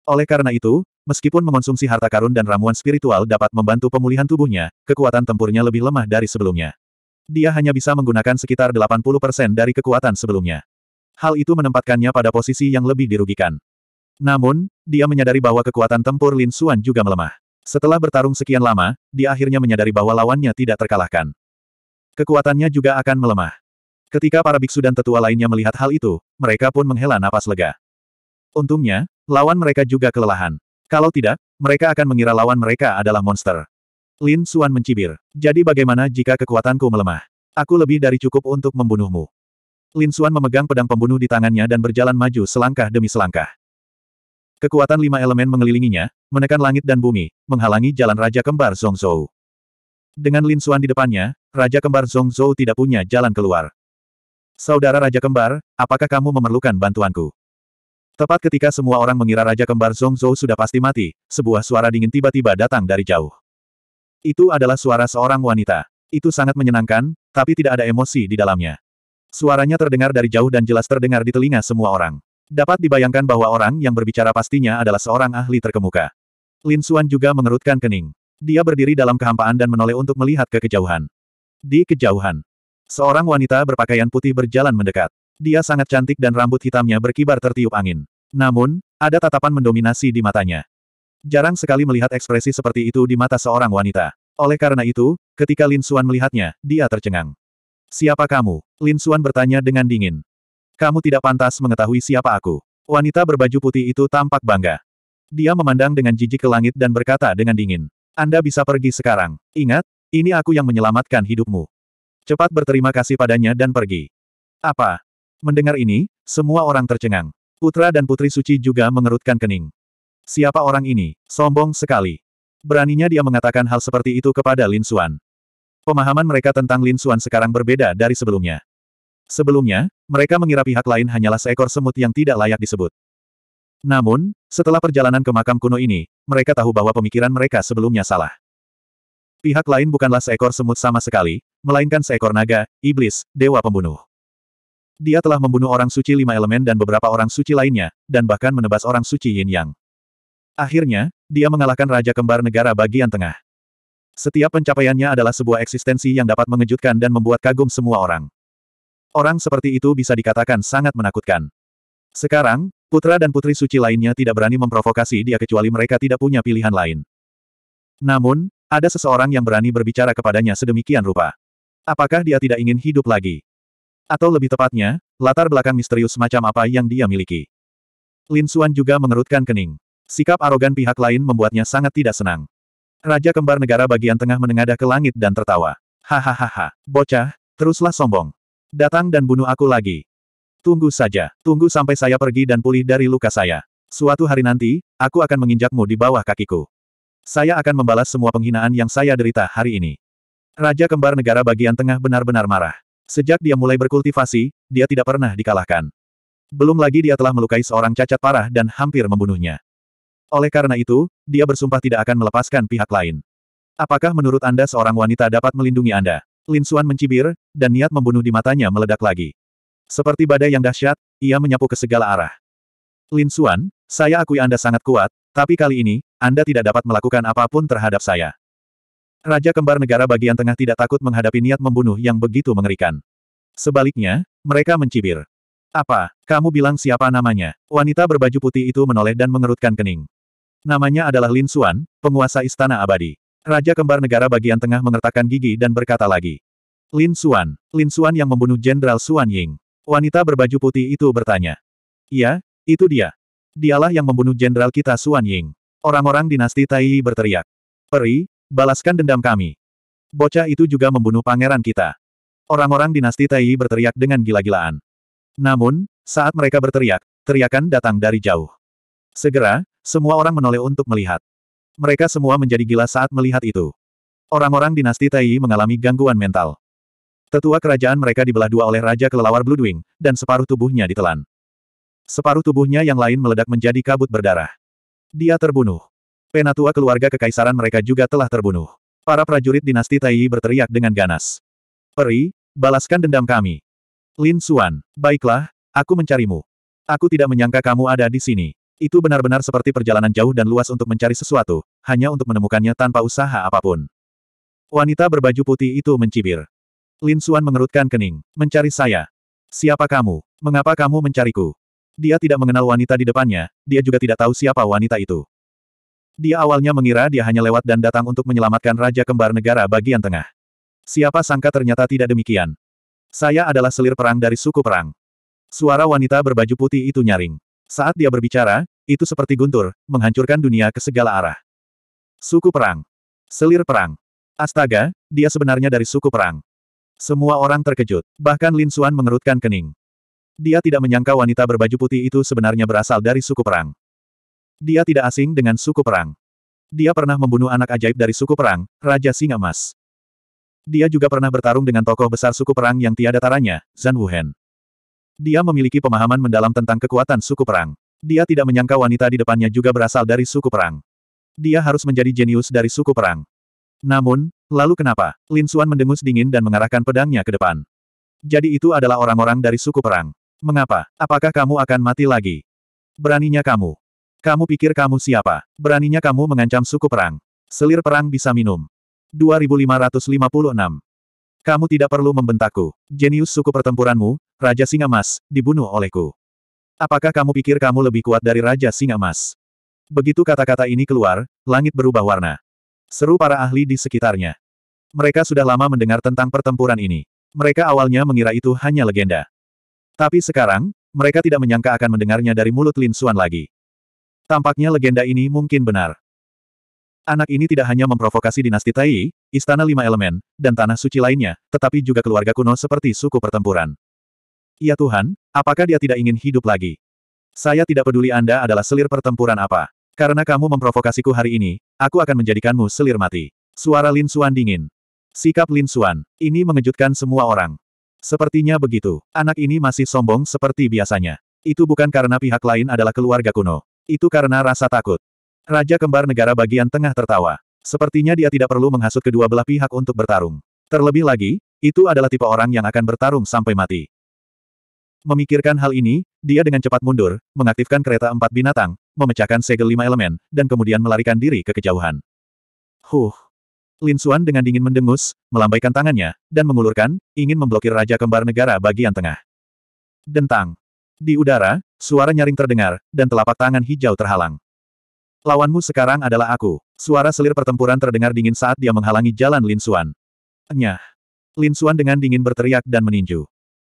Oleh karena itu, Meskipun mengonsumsi harta karun dan ramuan spiritual dapat membantu pemulihan tubuhnya, kekuatan tempurnya lebih lemah dari sebelumnya. Dia hanya bisa menggunakan sekitar 80% dari kekuatan sebelumnya. Hal itu menempatkannya pada posisi yang lebih dirugikan. Namun, dia menyadari bahwa kekuatan tempur Lin Xuan juga melemah. Setelah bertarung sekian lama, dia akhirnya menyadari bahwa lawannya tidak terkalahkan. Kekuatannya juga akan melemah. Ketika para biksu dan tetua lainnya melihat hal itu, mereka pun menghela napas lega. Untungnya, lawan mereka juga kelelahan. Kalau tidak, mereka akan mengira lawan mereka adalah monster. Lin Suan mencibir. Jadi bagaimana jika kekuatanku melemah? Aku lebih dari cukup untuk membunuhmu. Lin Suan memegang pedang pembunuh di tangannya dan berjalan maju selangkah demi selangkah. Kekuatan lima elemen mengelilinginya, menekan langit dan bumi, menghalangi jalan Raja Kembar Zhongzhou. Dengan Lin Suan di depannya, Raja Kembar Zhongzhou tidak punya jalan keluar. Saudara Raja Kembar, apakah kamu memerlukan bantuanku? Tepat ketika semua orang mengira Raja Kembar Zhongzhou sudah pasti mati, sebuah suara dingin tiba-tiba datang dari jauh. Itu adalah suara seorang wanita. Itu sangat menyenangkan, tapi tidak ada emosi di dalamnya. Suaranya terdengar dari jauh dan jelas terdengar di telinga semua orang. Dapat dibayangkan bahwa orang yang berbicara pastinya adalah seorang ahli terkemuka. Lin Xuan juga mengerutkan kening. Dia berdiri dalam kehampaan dan menoleh untuk melihat ke kejauhan. Di kejauhan, seorang wanita berpakaian putih berjalan mendekat. Dia sangat cantik dan rambut hitamnya berkibar tertiup angin. Namun, ada tatapan mendominasi di matanya. Jarang sekali melihat ekspresi seperti itu di mata seorang wanita. Oleh karena itu, ketika Lin Suan melihatnya, dia tercengang. Siapa kamu? Lin Suan bertanya dengan dingin. Kamu tidak pantas mengetahui siapa aku. Wanita berbaju putih itu tampak bangga. Dia memandang dengan jijik ke langit dan berkata dengan dingin. Anda bisa pergi sekarang. Ingat, ini aku yang menyelamatkan hidupmu. Cepat berterima kasih padanya dan pergi. Apa? Mendengar ini, semua orang tercengang. Putra dan Putri Suci juga mengerutkan kening. Siapa orang ini? Sombong sekali. Beraninya dia mengatakan hal seperti itu kepada Lin Xuan. Pemahaman mereka tentang Lin Xuan sekarang berbeda dari sebelumnya. Sebelumnya, mereka mengira pihak lain hanyalah seekor semut yang tidak layak disebut. Namun, setelah perjalanan ke makam kuno ini, mereka tahu bahwa pemikiran mereka sebelumnya salah. Pihak lain bukanlah seekor semut sama sekali, melainkan seekor naga, iblis, dewa pembunuh. Dia telah membunuh orang suci lima elemen dan beberapa orang suci lainnya, dan bahkan menebas orang suci Yin Yang. Akhirnya, dia mengalahkan Raja Kembar Negara bagian tengah. Setiap pencapaiannya adalah sebuah eksistensi yang dapat mengejutkan dan membuat kagum semua orang. Orang seperti itu bisa dikatakan sangat menakutkan. Sekarang, putra dan putri suci lainnya tidak berani memprovokasi dia kecuali mereka tidak punya pilihan lain. Namun, ada seseorang yang berani berbicara kepadanya sedemikian rupa. Apakah dia tidak ingin hidup lagi? Atau lebih tepatnya, latar belakang misterius macam apa yang dia miliki. Lin Xuan juga mengerutkan kening. Sikap arogan pihak lain membuatnya sangat tidak senang. Raja kembar negara bagian tengah menengadah ke langit dan tertawa. Hahaha, bocah, teruslah sombong. Datang dan bunuh aku lagi. Tunggu saja, tunggu sampai saya pergi dan pulih dari luka saya. Suatu hari nanti, aku akan menginjakmu di bawah kakiku. Saya akan membalas semua penghinaan yang saya derita hari ini. Raja kembar negara bagian tengah benar-benar marah. Sejak dia mulai berkultivasi, dia tidak pernah dikalahkan. Belum lagi dia telah melukai seorang cacat parah dan hampir membunuhnya. Oleh karena itu, dia bersumpah tidak akan melepaskan pihak lain. Apakah menurut Anda seorang wanita dapat melindungi Anda? Lin Suan mencibir, dan niat membunuh di matanya meledak lagi. Seperti badai yang dahsyat, ia menyapu ke segala arah. Lin Suan, saya akui Anda sangat kuat, tapi kali ini, Anda tidak dapat melakukan apapun terhadap saya. Raja kembar negara bagian tengah tidak takut menghadapi niat membunuh yang begitu mengerikan. Sebaliknya, mereka mencibir. Apa, kamu bilang siapa namanya? Wanita berbaju putih itu menoleh dan mengerutkan kening. Namanya adalah Lin Xuan, penguasa istana abadi. Raja kembar negara bagian tengah mengertakkan gigi dan berkata lagi. Lin Xuan, Lin Xuan yang membunuh Jenderal Xuan Ying. Wanita berbaju putih itu bertanya. Iya, itu dia. Dialah yang membunuh jenderal kita Xuan Ying. Orang-orang dinasti Tai berteriak. Peri, Balaskan dendam kami. Bocah itu juga membunuh pangeran kita. Orang-orang dinasti Taiyi berteriak dengan gila-gilaan. Namun, saat mereka berteriak, teriakan datang dari jauh. Segera, semua orang menoleh untuk melihat. Mereka semua menjadi gila saat melihat itu. Orang-orang dinasti Taiyi mengalami gangguan mental. Tetua kerajaan mereka dibelah dua oleh Raja Kelelawar Bloodwing, dan separuh tubuhnya ditelan. Separuh tubuhnya yang lain meledak menjadi kabut berdarah. Dia terbunuh. Penatua keluarga kekaisaran mereka juga telah terbunuh. Para prajurit dinasti Taiyi berteriak dengan ganas. Peri, balaskan dendam kami. Lin Xuan, baiklah, aku mencarimu. Aku tidak menyangka kamu ada di sini. Itu benar-benar seperti perjalanan jauh dan luas untuk mencari sesuatu, hanya untuk menemukannya tanpa usaha apapun. Wanita berbaju putih itu mencibir. Lin Xuan mengerutkan kening. Mencari saya. Siapa kamu? Mengapa kamu mencariku? Dia tidak mengenal wanita di depannya, dia juga tidak tahu siapa wanita itu. Dia awalnya mengira dia hanya lewat dan datang untuk menyelamatkan Raja Kembar Negara bagian tengah. Siapa sangka ternyata tidak demikian. Saya adalah selir perang dari suku perang. Suara wanita berbaju putih itu nyaring. Saat dia berbicara, itu seperti guntur, menghancurkan dunia ke segala arah. Suku perang. Selir perang. Astaga, dia sebenarnya dari suku perang. Semua orang terkejut, bahkan Lin Suan mengerutkan kening. Dia tidak menyangka wanita berbaju putih itu sebenarnya berasal dari suku perang. Dia tidak asing dengan suku perang. Dia pernah membunuh anak ajaib dari suku perang, Raja Singa Mas. Dia juga pernah bertarung dengan tokoh besar suku perang yang tiada taranya, Zan Wuhen. Dia memiliki pemahaman mendalam tentang kekuatan suku perang. Dia tidak menyangka wanita di depannya juga berasal dari suku perang. Dia harus menjadi jenius dari suku perang. Namun, lalu kenapa? Lin Xuan mendengus dingin dan mengarahkan pedangnya ke depan. Jadi itu adalah orang-orang dari suku perang. Mengapa? Apakah kamu akan mati lagi? Beraninya kamu. Kamu pikir kamu siapa? Beraninya kamu mengancam suku perang. Selir perang bisa minum. 2556. Kamu tidak perlu membentakku. Jenius suku pertempuranmu, Raja Singa Mas, dibunuh olehku. Apakah kamu pikir kamu lebih kuat dari Raja Singa Mas? Begitu kata-kata ini keluar, langit berubah warna. Seru para ahli di sekitarnya. Mereka sudah lama mendengar tentang pertempuran ini. Mereka awalnya mengira itu hanya legenda. Tapi sekarang, mereka tidak menyangka akan mendengarnya dari mulut Lin Xuan lagi. Tampaknya legenda ini mungkin benar. Anak ini tidak hanya memprovokasi dinasti Tai, Istana Lima Elemen, dan Tanah Suci lainnya, tetapi juga keluarga kuno seperti suku pertempuran. Ya Tuhan, apakah dia tidak ingin hidup lagi? Saya tidak peduli Anda adalah selir pertempuran apa. Karena kamu memprovokasiku hari ini, aku akan menjadikanmu selir mati. Suara Lin Suan dingin. Sikap Lin Suan, ini mengejutkan semua orang. Sepertinya begitu, anak ini masih sombong seperti biasanya. Itu bukan karena pihak lain adalah keluarga kuno. Itu karena rasa takut. Raja kembar negara bagian tengah tertawa. Sepertinya dia tidak perlu menghasut kedua belah pihak untuk bertarung. Terlebih lagi, itu adalah tipe orang yang akan bertarung sampai mati. Memikirkan hal ini, dia dengan cepat mundur, mengaktifkan kereta empat binatang, memecahkan segel lima elemen, dan kemudian melarikan diri ke kejauhan. Huh! Lin Xuan dengan dingin mendengus, melambaikan tangannya, dan mengulurkan, ingin memblokir Raja Kembar Negara bagian tengah. Dentang! Di udara, suara nyaring terdengar, dan telapak tangan hijau terhalang. Lawanmu sekarang adalah aku. Suara selir pertempuran terdengar dingin saat dia menghalangi jalan Lin Suan Nyah. Lin Suan dengan dingin berteriak dan meninju.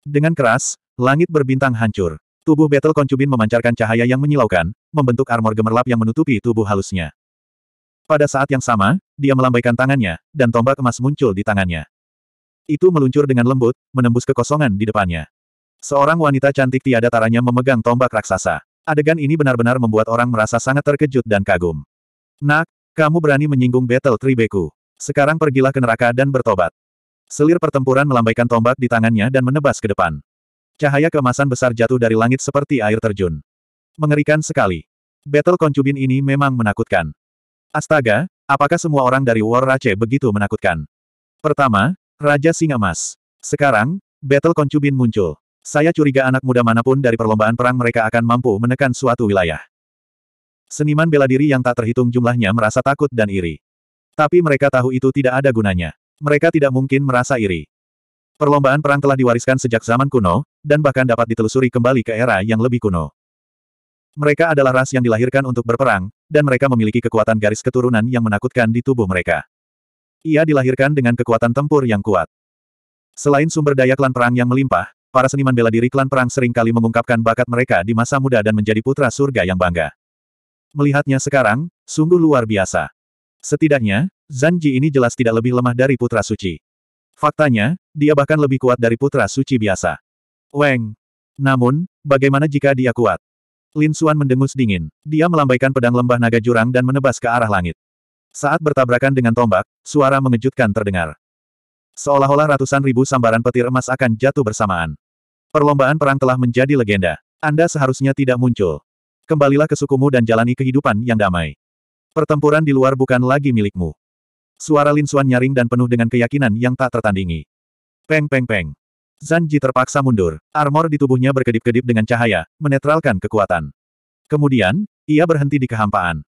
Dengan keras, langit berbintang hancur. Tubuh Battle Concubin memancarkan cahaya yang menyilaukan, membentuk armor gemerlap yang menutupi tubuh halusnya. Pada saat yang sama, dia melambaikan tangannya, dan tombak emas muncul di tangannya. Itu meluncur dengan lembut, menembus kekosongan di depannya. Seorang wanita cantik tiada taranya memegang tombak raksasa. Adegan ini benar-benar membuat orang merasa sangat terkejut dan kagum. Nak, kamu berani menyinggung battle Tribeku. Sekarang pergilah ke neraka dan bertobat. Selir pertempuran melambaikan tombak di tangannya dan menebas ke depan. Cahaya kemasan besar jatuh dari langit seperti air terjun. Mengerikan sekali. Battle koncubin ini memang menakutkan. Astaga, apakah semua orang dari War Rache begitu menakutkan? Pertama, Raja Singa Mas. Sekarang, Battle Koncubin muncul. Saya curiga anak muda manapun dari perlombaan perang mereka akan mampu menekan suatu wilayah. Seniman bela diri yang tak terhitung jumlahnya merasa takut dan iri. Tapi mereka tahu itu tidak ada gunanya. Mereka tidak mungkin merasa iri. Perlombaan perang telah diwariskan sejak zaman kuno, dan bahkan dapat ditelusuri kembali ke era yang lebih kuno. Mereka adalah ras yang dilahirkan untuk berperang, dan mereka memiliki kekuatan garis keturunan yang menakutkan di tubuh mereka. Ia dilahirkan dengan kekuatan tempur yang kuat. Selain sumber daya klan perang yang melimpah, Para seniman bela diri klan perang sering kali mengungkapkan bakat mereka di masa muda dan menjadi putra surga yang bangga. Melihatnya sekarang, sungguh luar biasa. Setidaknya, Zanji ini jelas tidak lebih lemah dari putra suci. Faktanya, dia bahkan lebih kuat dari putra suci biasa. Weng. Namun, bagaimana jika dia kuat? Lin Xuan mendengus dingin. Dia melambaikan pedang lembah naga jurang dan menebas ke arah langit. Saat bertabrakan dengan tombak, suara mengejutkan terdengar. Seolah-olah ratusan ribu sambaran petir emas akan jatuh bersamaan. Perlombaan perang telah menjadi legenda. Anda seharusnya tidak muncul. Kembalilah ke sukumu dan jalani kehidupan yang damai. Pertempuran di luar bukan lagi milikmu. Suara Lin Suan nyaring dan penuh dengan keyakinan yang tak tertandingi. Peng peng peng. Zan Ji terpaksa mundur. Armor di tubuhnya berkedip-kedip dengan cahaya, menetralkan kekuatan. Kemudian, ia berhenti di kehampaan.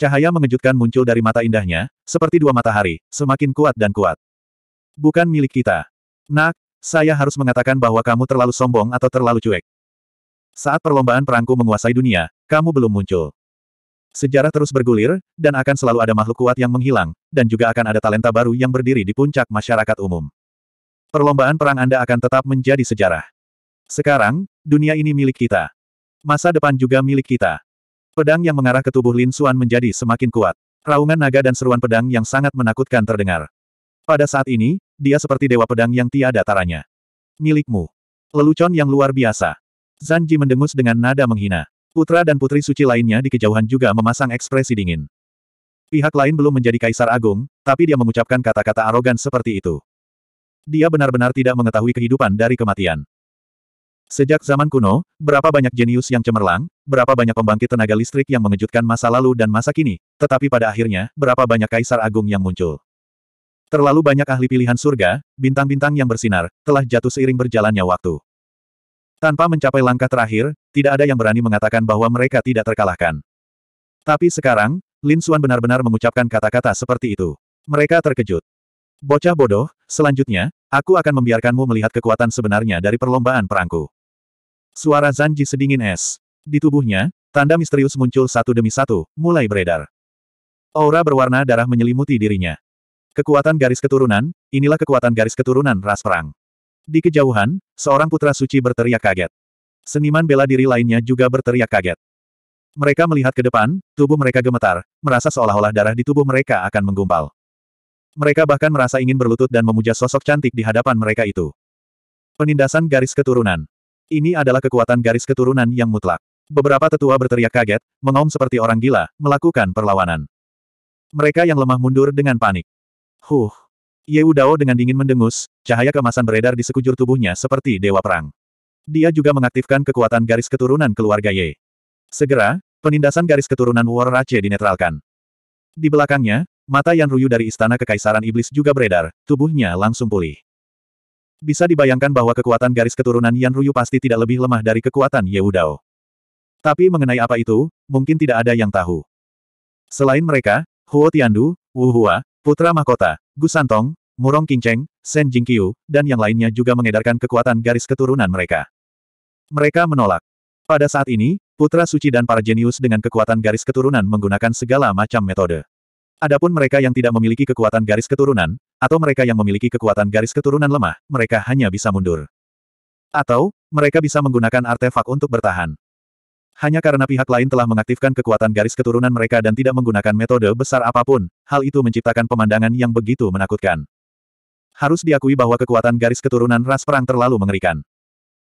Cahaya mengejutkan muncul dari mata indahnya, seperti dua matahari, semakin kuat dan kuat. Bukan milik kita. Nak, saya harus mengatakan bahwa kamu terlalu sombong atau terlalu cuek. Saat perlombaan perangku menguasai dunia, kamu belum muncul. Sejarah terus bergulir, dan akan selalu ada makhluk kuat yang menghilang, dan juga akan ada talenta baru yang berdiri di puncak masyarakat umum. Perlombaan perang Anda akan tetap menjadi sejarah. Sekarang, dunia ini milik kita. Masa depan juga milik kita. Pedang yang mengarah ke tubuh Lin Suan menjadi semakin kuat. Raungan naga dan seruan pedang yang sangat menakutkan terdengar. Pada saat ini, dia seperti dewa pedang yang tiada taranya. Milikmu. Lelucon yang luar biasa. Zanji mendengus dengan nada menghina. Putra dan putri suci lainnya di kejauhan juga memasang ekspresi dingin. Pihak lain belum menjadi kaisar agung, tapi dia mengucapkan kata-kata arogan seperti itu. Dia benar-benar tidak mengetahui kehidupan dari kematian. Sejak zaman kuno, berapa banyak jenius yang cemerlang, berapa banyak pembangkit tenaga listrik yang mengejutkan masa lalu dan masa kini, tetapi pada akhirnya, berapa banyak kaisar agung yang muncul. Terlalu banyak ahli pilihan surga, bintang-bintang yang bersinar, telah jatuh seiring berjalannya waktu. Tanpa mencapai langkah terakhir, tidak ada yang berani mengatakan bahwa mereka tidak terkalahkan. Tapi sekarang, Lin Xuan benar-benar mengucapkan kata-kata seperti itu. Mereka terkejut. Bocah bodoh, selanjutnya, aku akan membiarkanmu melihat kekuatan sebenarnya dari perlombaan perangku. Suara Zanji sedingin es. Di tubuhnya, tanda misterius muncul satu demi satu, mulai beredar. Aura berwarna darah menyelimuti dirinya. Kekuatan garis keturunan, inilah kekuatan garis keturunan ras perang. Di kejauhan, seorang putra suci berteriak kaget. Seniman bela diri lainnya juga berteriak kaget. Mereka melihat ke depan, tubuh mereka gemetar, merasa seolah-olah darah di tubuh mereka akan menggumpal. Mereka bahkan merasa ingin berlutut dan memuja sosok cantik di hadapan mereka itu. Penindasan garis keturunan. Ini adalah kekuatan garis keturunan yang mutlak. Beberapa tetua berteriak kaget, mengaum seperti orang gila, melakukan perlawanan. Mereka yang lemah mundur dengan panik. Huh. Ye Dao dengan dingin mendengus, cahaya kemasan beredar di sekujur tubuhnya seperti dewa perang. Dia juga mengaktifkan kekuatan garis keturunan keluarga Ye. Segera, penindasan garis keturunan War Rache dinetralkan. Di belakangnya, mata Yan Ruyu dari Istana Kekaisaran Iblis juga beredar, tubuhnya langsung pulih. Bisa dibayangkan bahwa kekuatan garis keturunan Yan Ruyu pasti tidak lebih lemah dari kekuatan Ye Wudao. Tapi mengenai apa itu, mungkin tidak ada yang tahu. Selain mereka, Huo Tiandu, Wu Hua, Putra Mahkota, Gusantong, Murong Kinceng, Shen Jingqiu, dan yang lainnya juga mengedarkan kekuatan garis keturunan mereka. Mereka menolak. Pada saat ini, Putra Suci dan para jenius dengan kekuatan garis keturunan menggunakan segala macam metode. Adapun mereka yang tidak memiliki kekuatan garis keturunan, atau mereka yang memiliki kekuatan garis keturunan lemah, mereka hanya bisa mundur. Atau, mereka bisa menggunakan artefak untuk bertahan. Hanya karena pihak lain telah mengaktifkan kekuatan garis keturunan mereka dan tidak menggunakan metode besar apapun, hal itu menciptakan pemandangan yang begitu menakutkan. Harus diakui bahwa kekuatan garis keturunan ras perang terlalu mengerikan.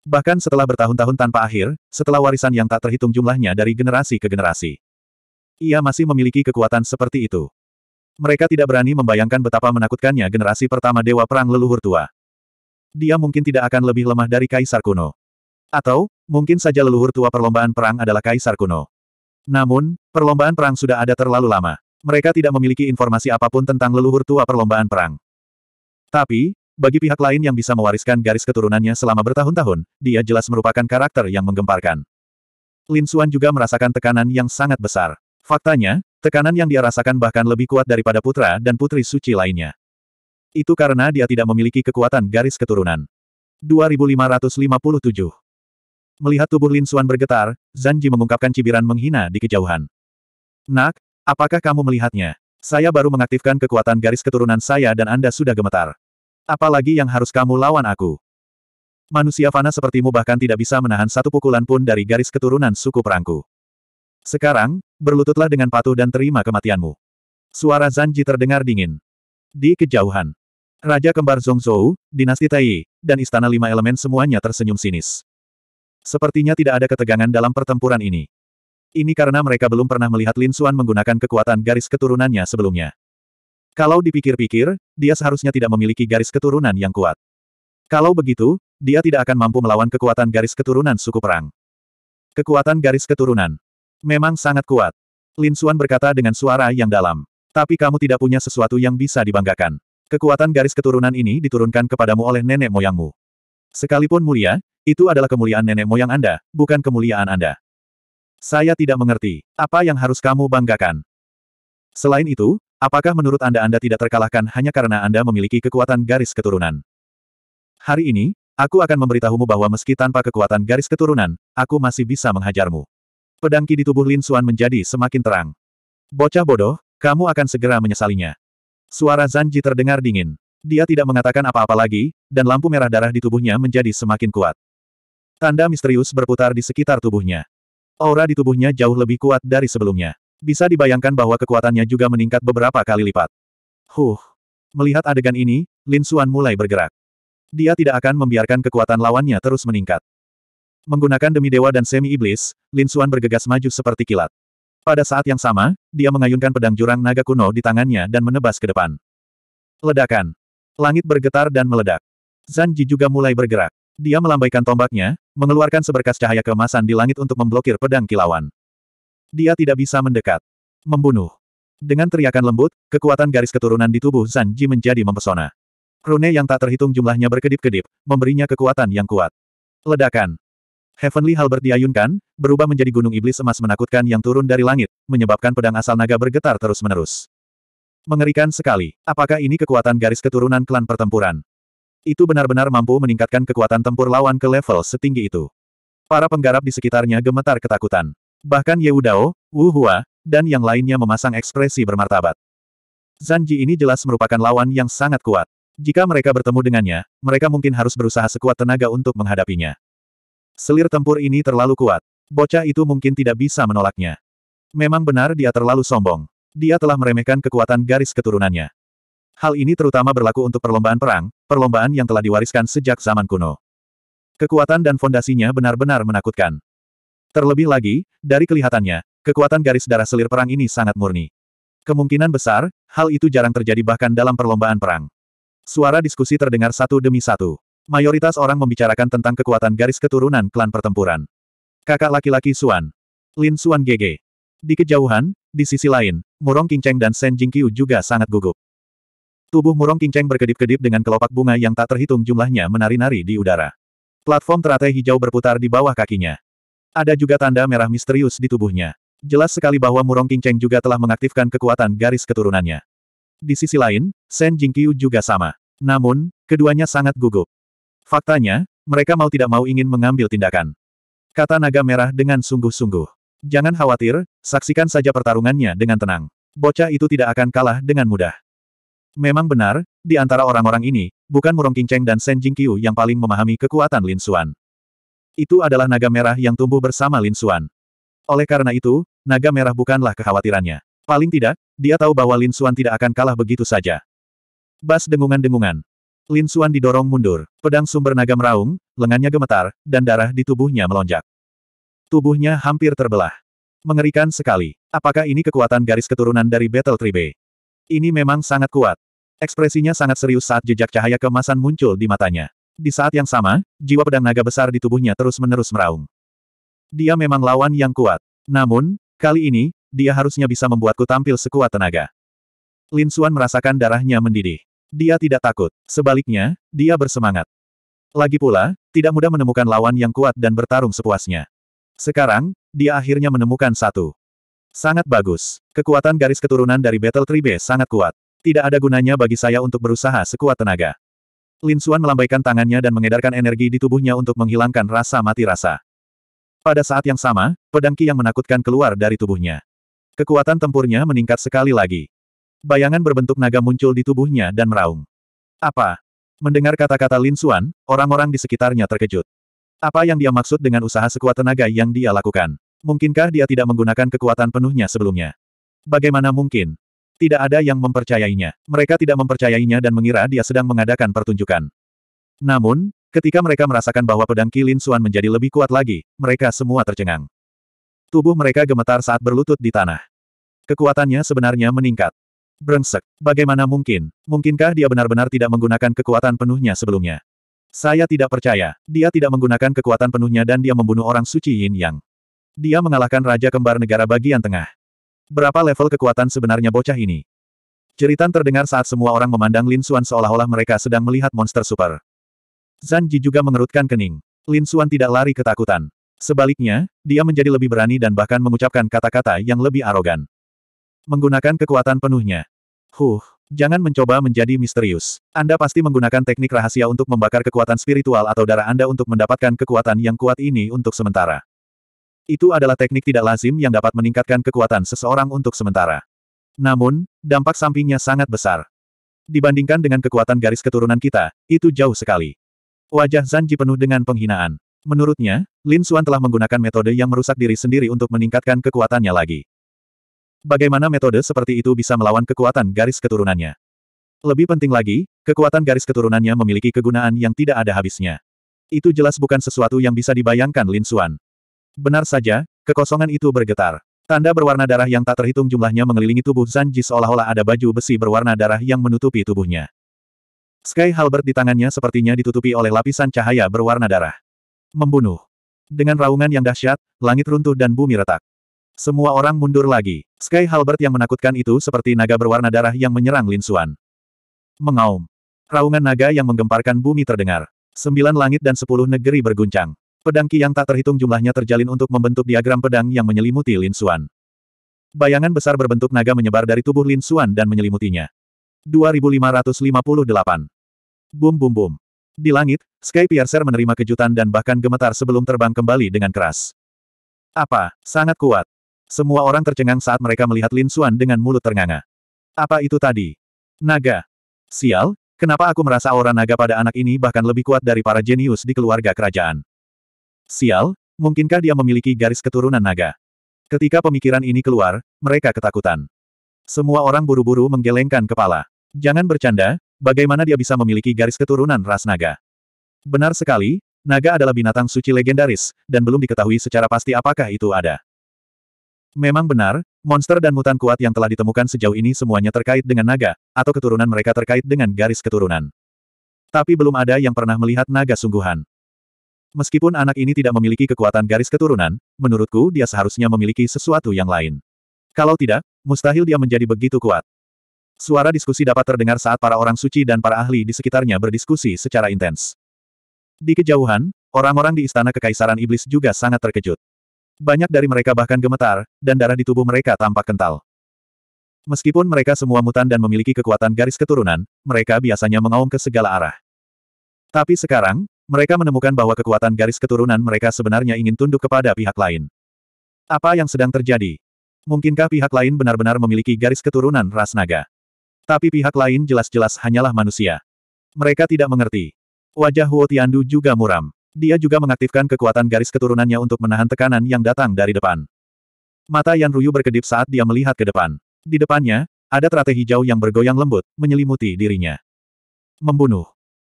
Bahkan setelah bertahun-tahun tanpa akhir, setelah warisan yang tak terhitung jumlahnya dari generasi ke generasi. Ia masih memiliki kekuatan seperti itu. Mereka tidak berani membayangkan betapa menakutkannya generasi pertama Dewa Perang Leluhur Tua. Dia mungkin tidak akan lebih lemah dari Kaisar kuno. Atau, Mungkin saja leluhur tua perlombaan perang adalah kaisar kuno. Namun, perlombaan perang sudah ada terlalu lama. Mereka tidak memiliki informasi apapun tentang leluhur tua perlombaan perang. Tapi, bagi pihak lain yang bisa mewariskan garis keturunannya selama bertahun-tahun, dia jelas merupakan karakter yang menggemparkan. Lin Xuan juga merasakan tekanan yang sangat besar. Faktanya, tekanan yang dia rasakan bahkan lebih kuat daripada putra dan putri suci lainnya. Itu karena dia tidak memiliki kekuatan garis keturunan. 2557 Melihat tubuh Lin Suan bergetar, Zanji mengungkapkan cibiran menghina di kejauhan. Nak, apakah kamu melihatnya? Saya baru mengaktifkan kekuatan garis keturunan saya dan Anda sudah gemetar. Apalagi yang harus kamu lawan aku? Manusia fana sepertimu bahkan tidak bisa menahan satu pukulan pun dari garis keturunan suku perangku. Sekarang, berlututlah dengan patuh dan terima kematianmu. Suara Zanji terdengar dingin. Di kejauhan, Raja Kembar Zongzhou, Dinasti Tai, dan Istana Lima Elemen semuanya tersenyum sinis. Sepertinya tidak ada ketegangan dalam pertempuran ini. Ini karena mereka belum pernah melihat Lin Xuan menggunakan kekuatan garis keturunannya sebelumnya. Kalau dipikir-pikir, dia seharusnya tidak memiliki garis keturunan yang kuat. Kalau begitu, dia tidak akan mampu melawan kekuatan garis keturunan suku perang. Kekuatan garis keturunan. Memang sangat kuat. Lin Xuan berkata dengan suara yang dalam. Tapi kamu tidak punya sesuatu yang bisa dibanggakan. Kekuatan garis keturunan ini diturunkan kepadamu oleh nenek moyangmu. Sekalipun mulia, itu adalah kemuliaan nenek moyang Anda, bukan kemuliaan Anda. Saya tidak mengerti. Apa yang harus kamu banggakan? Selain itu, apakah menurut Anda Anda tidak terkalahkan hanya karena Anda memiliki kekuatan garis keturunan? Hari ini, aku akan memberitahumu bahwa meski tanpa kekuatan garis keturunan, aku masih bisa menghajarmu. Pedangki di tubuh Lin Xuan menjadi semakin terang. Bocah bodoh, kamu akan segera menyesalinya. Suara Zanji terdengar dingin. Dia tidak mengatakan apa-apa lagi, dan lampu merah darah di tubuhnya menjadi semakin kuat. Tanda misterius berputar di sekitar tubuhnya. Aura di tubuhnya jauh lebih kuat dari sebelumnya. Bisa dibayangkan bahwa kekuatannya juga meningkat beberapa kali lipat. Huh. Melihat adegan ini, Lin Suan mulai bergerak. Dia tidak akan membiarkan kekuatan lawannya terus meningkat. Menggunakan demi dewa dan semi iblis, Lin Suan bergegas maju seperti kilat. Pada saat yang sama, dia mengayunkan pedang jurang naga kuno di tangannya dan menebas ke depan. Ledakan. Langit bergetar dan meledak. Zan juga mulai bergerak. Dia melambaikan tombaknya, mengeluarkan seberkas cahaya kemasan di langit untuk memblokir pedang kilauan. Dia tidak bisa mendekat. Membunuh. Dengan teriakan lembut, kekuatan garis keturunan di tubuh Zan Ji menjadi mempesona. Rune yang tak terhitung jumlahnya berkedip-kedip, memberinya kekuatan yang kuat. Ledakan. Heavenly Halberd diayunkan, berubah menjadi gunung iblis emas menakutkan yang turun dari langit, menyebabkan pedang asal naga bergetar terus-menerus. Mengerikan sekali. Apakah ini kekuatan garis keturunan klan pertempuran? Itu benar-benar mampu meningkatkan kekuatan tempur lawan ke level setinggi itu. Para penggarap di sekitarnya gemetar ketakutan. Bahkan Ye Wudao, Wu Hua, dan yang lainnya memasang ekspresi bermartabat. Zanji ini jelas merupakan lawan yang sangat kuat. Jika mereka bertemu dengannya, mereka mungkin harus berusaha sekuat tenaga untuk menghadapinya. Selir tempur ini terlalu kuat. Bocah itu mungkin tidak bisa menolaknya. Memang benar dia terlalu sombong. Dia telah meremehkan kekuatan garis keturunannya. Hal ini terutama berlaku untuk perlombaan perang, perlombaan yang telah diwariskan sejak zaman kuno. Kekuatan dan fondasinya benar-benar menakutkan. Terlebih lagi, dari kelihatannya, kekuatan garis darah selir perang ini sangat murni. Kemungkinan besar, hal itu jarang terjadi bahkan dalam perlombaan perang. Suara diskusi terdengar satu demi satu. Mayoritas orang membicarakan tentang kekuatan garis keturunan klan pertempuran. Kakak laki-laki Suan. Lin Suan GG. Di kejauhan, di sisi lain, Murong Qingcheng dan Shen Jingqiu juga sangat gugup. Tubuh murong kinceng berkedip-kedip dengan kelopak bunga yang tak terhitung jumlahnya menari-nari di udara. Platform teratai hijau berputar di bawah kakinya. Ada juga tanda merah misterius di tubuhnya. Jelas sekali bahwa Murong Kinceng juga telah mengaktifkan kekuatan garis keturunannya. Di sisi lain, Shen Jingqiu juga sama. Namun, keduanya sangat gugup. Faktanya, mereka mau tidak mau ingin mengambil tindakan. Kata naga merah dengan sungguh-sungguh. Jangan khawatir, saksikan saja pertarungannya dengan tenang. Bocah itu tidak akan kalah dengan mudah. Memang benar, di antara orang-orang ini, bukan Murong Qingcheng dan Shen Jingqiu yang paling memahami kekuatan Lin Xuan. Itu adalah naga merah yang tumbuh bersama Lin Xuan. Oleh karena itu, naga merah bukanlah kekhawatirannya. Paling tidak, dia tahu bahwa Lin Xuan tidak akan kalah begitu saja. Bas dengungan-dengungan. Lin Xuan didorong mundur, pedang sumber naga meraung, lengannya gemetar, dan darah di tubuhnya melonjak. Tubuhnya hampir terbelah. Mengerikan sekali. Apakah ini kekuatan garis keturunan dari Battle Tribe? Ini memang sangat kuat. Ekspresinya sangat serius saat jejak cahaya kemasan muncul di matanya. Di saat yang sama, jiwa pedang naga besar di tubuhnya terus-menerus meraung. Dia memang lawan yang kuat. Namun, kali ini, dia harusnya bisa membuatku tampil sekuat tenaga. Lin Xuan merasakan darahnya mendidih. Dia tidak takut. Sebaliknya, dia bersemangat. Lagi pula, tidak mudah menemukan lawan yang kuat dan bertarung sepuasnya. Sekarang, dia akhirnya menemukan satu. Sangat bagus. Kekuatan garis keturunan dari Battle Tribe sangat kuat. Tidak ada gunanya bagi saya untuk berusaha sekuat tenaga. Lin Xuan melambaikan tangannya dan mengedarkan energi di tubuhnya untuk menghilangkan rasa mati rasa. Pada saat yang sama, pedangki yang menakutkan keluar dari tubuhnya. Kekuatan tempurnya meningkat sekali lagi. Bayangan berbentuk naga muncul di tubuhnya dan meraung. Apa? Mendengar kata-kata Lin Xuan, orang-orang di sekitarnya terkejut. Apa yang dia maksud dengan usaha sekuat tenaga yang dia lakukan? Mungkinkah dia tidak menggunakan kekuatan penuhnya sebelumnya? Bagaimana mungkin? Tidak ada yang mempercayainya. Mereka tidak mempercayainya dan mengira dia sedang mengadakan pertunjukan. Namun, ketika mereka merasakan bahwa pedang Kilin Suan menjadi lebih kuat lagi, mereka semua tercengang. Tubuh mereka gemetar saat berlutut di tanah. Kekuatannya sebenarnya meningkat. Brengsek, bagaimana mungkin? Mungkinkah dia benar-benar tidak menggunakan kekuatan penuhnya sebelumnya? Saya tidak percaya, dia tidak menggunakan kekuatan penuhnya dan dia membunuh orang suci Yin Yang. Dia mengalahkan Raja Kembar Negara bagian tengah. Berapa level kekuatan sebenarnya bocah ini? Jeritan terdengar saat semua orang memandang Lin Xuan seolah-olah mereka sedang melihat monster super. Zan Ji juga mengerutkan kening. Lin Xuan tidak lari ketakutan. Sebaliknya, dia menjadi lebih berani dan bahkan mengucapkan kata-kata yang lebih arogan. Menggunakan kekuatan penuhnya. Huh, jangan mencoba menjadi misterius. Anda pasti menggunakan teknik rahasia untuk membakar kekuatan spiritual atau darah Anda untuk mendapatkan kekuatan yang kuat ini untuk sementara. Itu adalah teknik tidak lazim yang dapat meningkatkan kekuatan seseorang untuk sementara. Namun, dampak sampingnya sangat besar. Dibandingkan dengan kekuatan garis keturunan kita, itu jauh sekali. Wajah Zanji penuh dengan penghinaan. Menurutnya, Lin Xuan telah menggunakan metode yang merusak diri sendiri untuk meningkatkan kekuatannya lagi. Bagaimana metode seperti itu bisa melawan kekuatan garis keturunannya? Lebih penting lagi, kekuatan garis keturunannya memiliki kegunaan yang tidak ada habisnya. Itu jelas bukan sesuatu yang bisa dibayangkan Lin Xuan. Benar saja, kekosongan itu bergetar. Tanda berwarna darah yang tak terhitung jumlahnya mengelilingi tubuh Zanji seolah-olah ada baju besi berwarna darah yang menutupi tubuhnya. Sky Halbert di tangannya sepertinya ditutupi oleh lapisan cahaya berwarna darah. Membunuh. Dengan raungan yang dahsyat, langit runtuh dan bumi retak. Semua orang mundur lagi. Sky Halbert yang menakutkan itu seperti naga berwarna darah yang menyerang Lin Xuan. Mengaum. Raungan naga yang menggemparkan bumi terdengar. Sembilan langit dan sepuluh negeri berguncang. Pedang ki yang tak terhitung jumlahnya terjalin untuk membentuk diagram pedang yang menyelimuti Lin Xuan. Bayangan besar berbentuk naga menyebar dari tubuh Lin Xuan dan menyelimutinya. 2558. Bum bum bum. Di langit, Sky Piercer menerima kejutan dan bahkan gemetar sebelum terbang kembali dengan keras. Apa? Sangat kuat. Semua orang tercengang saat mereka melihat Lin Xuan dengan mulut ternganga. Apa itu tadi? Naga. Sial, kenapa aku merasa aura naga pada anak ini bahkan lebih kuat dari para jenius di keluarga kerajaan? Sial, mungkinkah dia memiliki garis keturunan naga? Ketika pemikiran ini keluar, mereka ketakutan. Semua orang buru-buru menggelengkan kepala. Jangan bercanda, bagaimana dia bisa memiliki garis keturunan ras naga? Benar sekali, naga adalah binatang suci legendaris, dan belum diketahui secara pasti apakah itu ada. Memang benar, monster dan mutan kuat yang telah ditemukan sejauh ini semuanya terkait dengan naga, atau keturunan mereka terkait dengan garis keturunan. Tapi belum ada yang pernah melihat naga sungguhan. Meskipun anak ini tidak memiliki kekuatan garis keturunan, menurutku dia seharusnya memiliki sesuatu yang lain. Kalau tidak, mustahil dia menjadi begitu kuat. Suara diskusi dapat terdengar saat para orang suci dan para ahli di sekitarnya berdiskusi secara intens. Di kejauhan, orang-orang di Istana Kekaisaran Iblis juga sangat terkejut. Banyak dari mereka bahkan gemetar, dan darah di tubuh mereka tampak kental. Meskipun mereka semua mutan dan memiliki kekuatan garis keturunan, mereka biasanya mengaum ke segala arah. Tapi sekarang, mereka menemukan bahwa kekuatan garis keturunan mereka sebenarnya ingin tunduk kepada pihak lain. Apa yang sedang terjadi? Mungkinkah pihak lain benar-benar memiliki garis keturunan ras naga? Tapi pihak lain jelas-jelas hanyalah manusia. Mereka tidak mengerti. Wajah Huo Tiandu juga muram. Dia juga mengaktifkan kekuatan garis keturunannya untuk menahan tekanan yang datang dari depan. Mata Yan Ruyu berkedip saat dia melihat ke depan. Di depannya, ada teratai hijau yang bergoyang lembut, menyelimuti dirinya. Membunuh.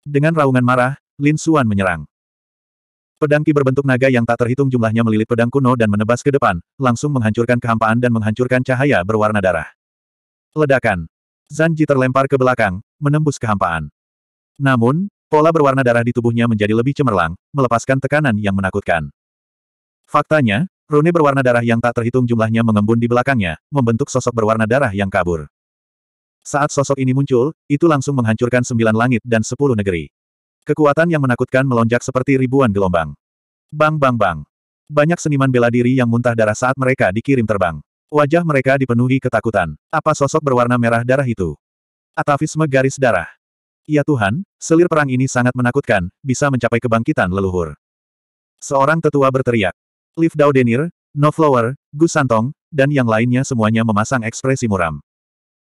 Dengan raungan marah, Lin Suan menyerang. Pedang Ki berbentuk naga yang tak terhitung jumlahnya melilit pedang kuno dan menebas ke depan, langsung menghancurkan kehampaan dan menghancurkan cahaya berwarna darah. Ledakan. Zan Zanji terlempar ke belakang, menembus kehampaan. Namun, pola berwarna darah di tubuhnya menjadi lebih cemerlang, melepaskan tekanan yang menakutkan. Faktanya, rune berwarna darah yang tak terhitung jumlahnya mengembun di belakangnya, membentuk sosok berwarna darah yang kabur. Saat sosok ini muncul, itu langsung menghancurkan sembilan langit dan sepuluh negeri. Kekuatan yang menakutkan melonjak seperti ribuan gelombang. Bang bang bang. Banyak seniman bela diri yang muntah darah saat mereka dikirim terbang. Wajah mereka dipenuhi ketakutan. Apa sosok berwarna merah darah itu? Atavisme garis darah. Ya Tuhan, selir perang ini sangat menakutkan, bisa mencapai kebangkitan leluhur. Seorang tetua berteriak. Liv Daudenir, Denir, No Flower, Gus Santong, dan yang lainnya semuanya memasang ekspresi muram.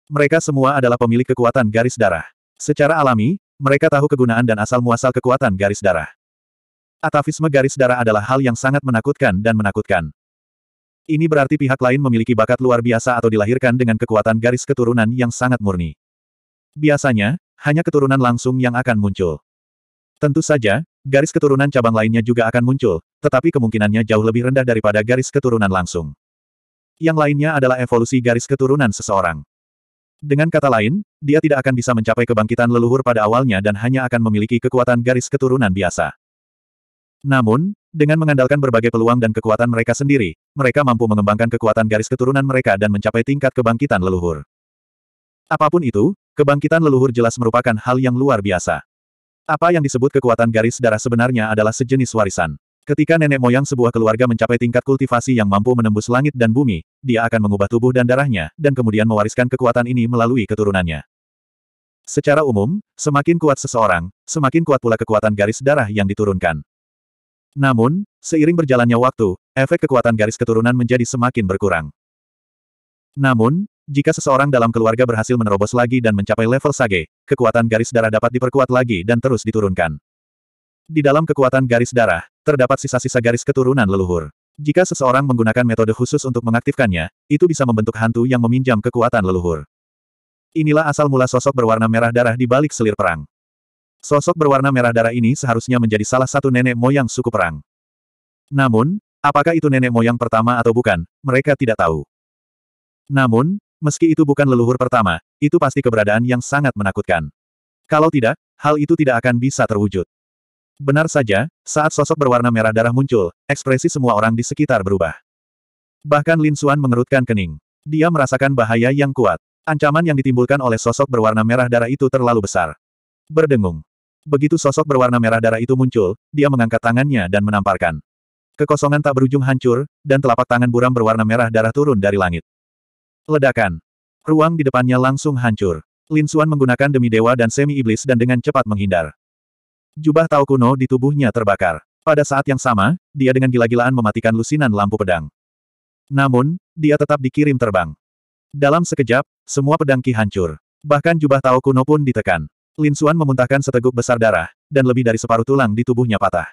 Mereka semua adalah pemilik kekuatan garis darah. Secara alami, mereka tahu kegunaan dan asal-muasal kekuatan garis darah. Atavisme garis darah adalah hal yang sangat menakutkan dan menakutkan. Ini berarti pihak lain memiliki bakat luar biasa atau dilahirkan dengan kekuatan garis keturunan yang sangat murni. Biasanya, hanya keturunan langsung yang akan muncul. Tentu saja, garis keturunan cabang lainnya juga akan muncul, tetapi kemungkinannya jauh lebih rendah daripada garis keturunan langsung. Yang lainnya adalah evolusi garis keturunan seseorang. Dengan kata lain, dia tidak akan bisa mencapai kebangkitan leluhur pada awalnya dan hanya akan memiliki kekuatan garis keturunan biasa. Namun, dengan mengandalkan berbagai peluang dan kekuatan mereka sendiri, mereka mampu mengembangkan kekuatan garis keturunan mereka dan mencapai tingkat kebangkitan leluhur. Apapun itu, kebangkitan leluhur jelas merupakan hal yang luar biasa. Apa yang disebut kekuatan garis darah sebenarnya adalah sejenis warisan. Ketika nenek moyang sebuah keluarga mencapai tingkat kultivasi yang mampu menembus langit dan bumi, dia akan mengubah tubuh dan darahnya, dan kemudian mewariskan kekuatan ini melalui keturunannya. Secara umum, semakin kuat seseorang, semakin kuat pula kekuatan garis darah yang diturunkan. Namun, seiring berjalannya waktu, efek kekuatan garis keturunan menjadi semakin berkurang. Namun, jika seseorang dalam keluarga berhasil menerobos lagi dan mencapai level sage, kekuatan garis darah dapat diperkuat lagi dan terus diturunkan. Di dalam kekuatan garis darah, terdapat sisa-sisa garis keturunan leluhur. Jika seseorang menggunakan metode khusus untuk mengaktifkannya, itu bisa membentuk hantu yang meminjam kekuatan leluhur. Inilah asal mula sosok berwarna merah darah di balik selir perang. Sosok berwarna merah darah ini seharusnya menjadi salah satu nenek moyang suku perang. Namun, apakah itu nenek moyang pertama atau bukan, mereka tidak tahu. Namun, meski itu bukan leluhur pertama, itu pasti keberadaan yang sangat menakutkan. Kalau tidak, hal itu tidak akan bisa terwujud. Benar saja, saat sosok berwarna merah darah muncul, ekspresi semua orang di sekitar berubah. Bahkan Lin Suan mengerutkan kening. Dia merasakan bahaya yang kuat. Ancaman yang ditimbulkan oleh sosok berwarna merah darah itu terlalu besar. Berdengung. Begitu sosok berwarna merah darah itu muncul, dia mengangkat tangannya dan menamparkan. Kekosongan tak berujung hancur, dan telapak tangan buram berwarna merah darah turun dari langit. Ledakan. Ruang di depannya langsung hancur. Lin Suan menggunakan demi dewa dan semi iblis dan dengan cepat menghindar. Jubah Tao kuno di tubuhnya terbakar. Pada saat yang sama, dia dengan gila-gilaan mematikan lusinan lampu pedang. Namun, dia tetap dikirim terbang. Dalam sekejap, semua pedang Ki hancur. Bahkan jubah Tao kuno pun ditekan. Lin Xuan memuntahkan seteguk besar darah, dan lebih dari separuh tulang di tubuhnya patah.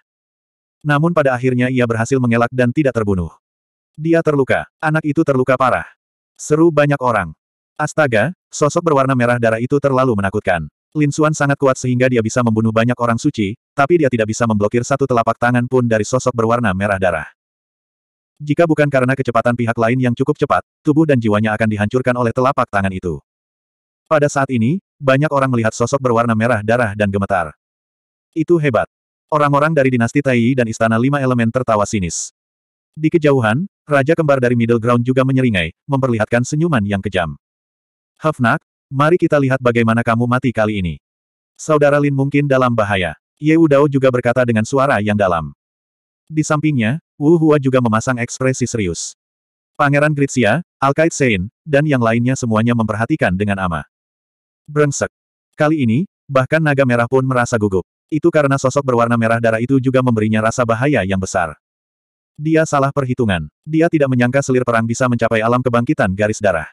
Namun pada akhirnya ia berhasil mengelak dan tidak terbunuh. Dia terluka, anak itu terluka parah. Seru banyak orang. Astaga, sosok berwarna merah darah itu terlalu menakutkan. Lin Xuan sangat kuat sehingga dia bisa membunuh banyak orang suci, tapi dia tidak bisa memblokir satu telapak tangan pun dari sosok berwarna merah darah. Jika bukan karena kecepatan pihak lain yang cukup cepat, tubuh dan jiwanya akan dihancurkan oleh telapak tangan itu. Pada saat ini, banyak orang melihat sosok berwarna merah darah dan gemetar. Itu hebat. Orang-orang dari dinasti Taiyi dan Istana Lima Elemen tertawa sinis. Di kejauhan, Raja Kembar dari Middle Ground juga menyeringai, memperlihatkan senyuman yang kejam. Hafnak, Mari kita lihat bagaimana kamu mati kali ini. Saudara Lin mungkin dalam bahaya. Ye Udao juga berkata dengan suara yang dalam. Di sampingnya, Wu Hua juga memasang ekspresi serius. Pangeran Gritsia, Alkait Sein, dan yang lainnya semuanya memperhatikan dengan ama. Brengsek. Kali ini, bahkan naga merah pun merasa gugup. Itu karena sosok berwarna merah darah itu juga memberinya rasa bahaya yang besar. Dia salah perhitungan. Dia tidak menyangka selir perang bisa mencapai alam kebangkitan garis darah.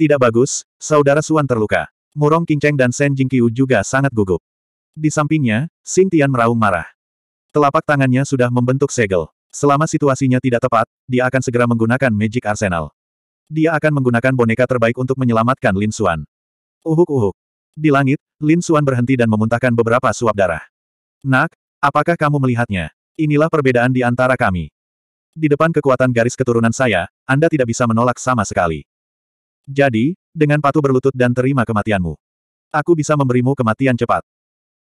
Tidak bagus, saudara Suan terluka. Murong Qingcheng dan Shen Jingqiu juga sangat gugup. Di sampingnya, Xing Tian meraung marah. Telapak tangannya sudah membentuk segel. Selama situasinya tidak tepat, dia akan segera menggunakan Magic Arsenal. Dia akan menggunakan boneka terbaik untuk menyelamatkan Lin Xuan. Uhuk-uhuk. Di langit, Lin Xuan berhenti dan memuntahkan beberapa suap darah. Nak, apakah kamu melihatnya? Inilah perbedaan di antara kami. Di depan kekuatan garis keturunan saya, Anda tidak bisa menolak sama sekali. Jadi, dengan patuh berlutut dan terima kematianmu. Aku bisa memberimu kematian cepat.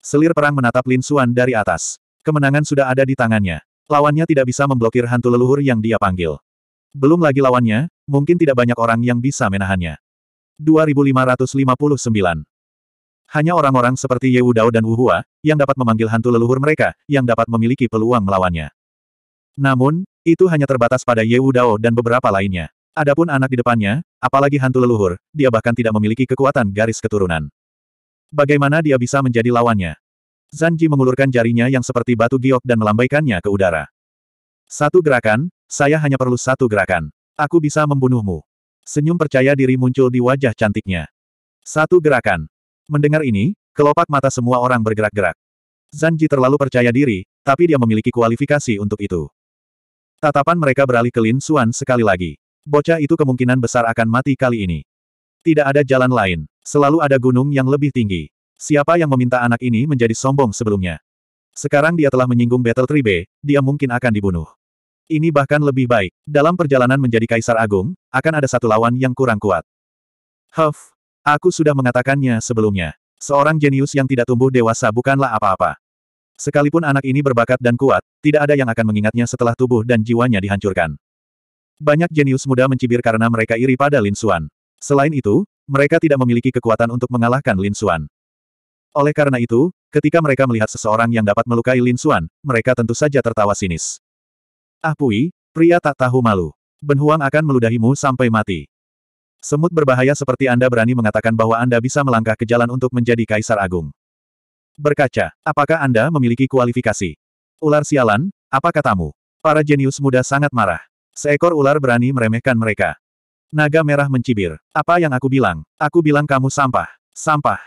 Selir perang menatap Lin Xuan dari atas. Kemenangan sudah ada di tangannya. Lawannya tidak bisa memblokir hantu leluhur yang dia panggil. Belum lagi lawannya, mungkin tidak banyak orang yang bisa menahannya. 2559 Hanya orang-orang seperti Ye Dao dan Wu Hua yang dapat memanggil hantu leluhur mereka, yang dapat memiliki peluang melawannya. Namun, itu hanya terbatas pada Ye Dao dan beberapa lainnya. Adapun anak di depannya, Apalagi hantu leluhur, dia bahkan tidak memiliki kekuatan garis keturunan. Bagaimana dia bisa menjadi lawannya? Zanji mengulurkan jarinya yang seperti batu giok dan melambaikannya ke udara. Satu gerakan, saya hanya perlu satu gerakan. Aku bisa membunuhmu. Senyum percaya diri muncul di wajah cantiknya. Satu gerakan. Mendengar ini, kelopak mata semua orang bergerak-gerak. Zanji terlalu percaya diri, tapi dia memiliki kualifikasi untuk itu. Tatapan mereka beralih ke Lin Xuan sekali lagi. Bocah itu kemungkinan besar akan mati kali ini. Tidak ada jalan lain. Selalu ada gunung yang lebih tinggi. Siapa yang meminta anak ini menjadi sombong sebelumnya? Sekarang dia telah menyinggung Battle Tribe, dia mungkin akan dibunuh. Ini bahkan lebih baik. Dalam perjalanan menjadi Kaisar Agung, akan ada satu lawan yang kurang kuat. Huff, aku sudah mengatakannya sebelumnya. Seorang jenius yang tidak tumbuh dewasa bukanlah apa-apa. Sekalipun anak ini berbakat dan kuat, tidak ada yang akan mengingatnya setelah tubuh dan jiwanya dihancurkan. Banyak jenius muda mencibir karena mereka iri pada Lin Xuan. Selain itu, mereka tidak memiliki kekuatan untuk mengalahkan Lin Xuan. Oleh karena itu, ketika mereka melihat seseorang yang dapat melukai Lin Xuan, mereka tentu saja tertawa sinis. Ah Pui, pria tak tahu malu. Ben Huang akan meludahimu sampai mati. Semut berbahaya seperti Anda berani mengatakan bahwa Anda bisa melangkah ke jalan untuk menjadi Kaisar Agung. Berkaca, apakah Anda memiliki kualifikasi? Ular sialan, apa katamu? Para jenius muda sangat marah. Seekor ular berani meremehkan mereka. Naga merah mencibir. Apa yang aku bilang? Aku bilang kamu sampah. Sampah.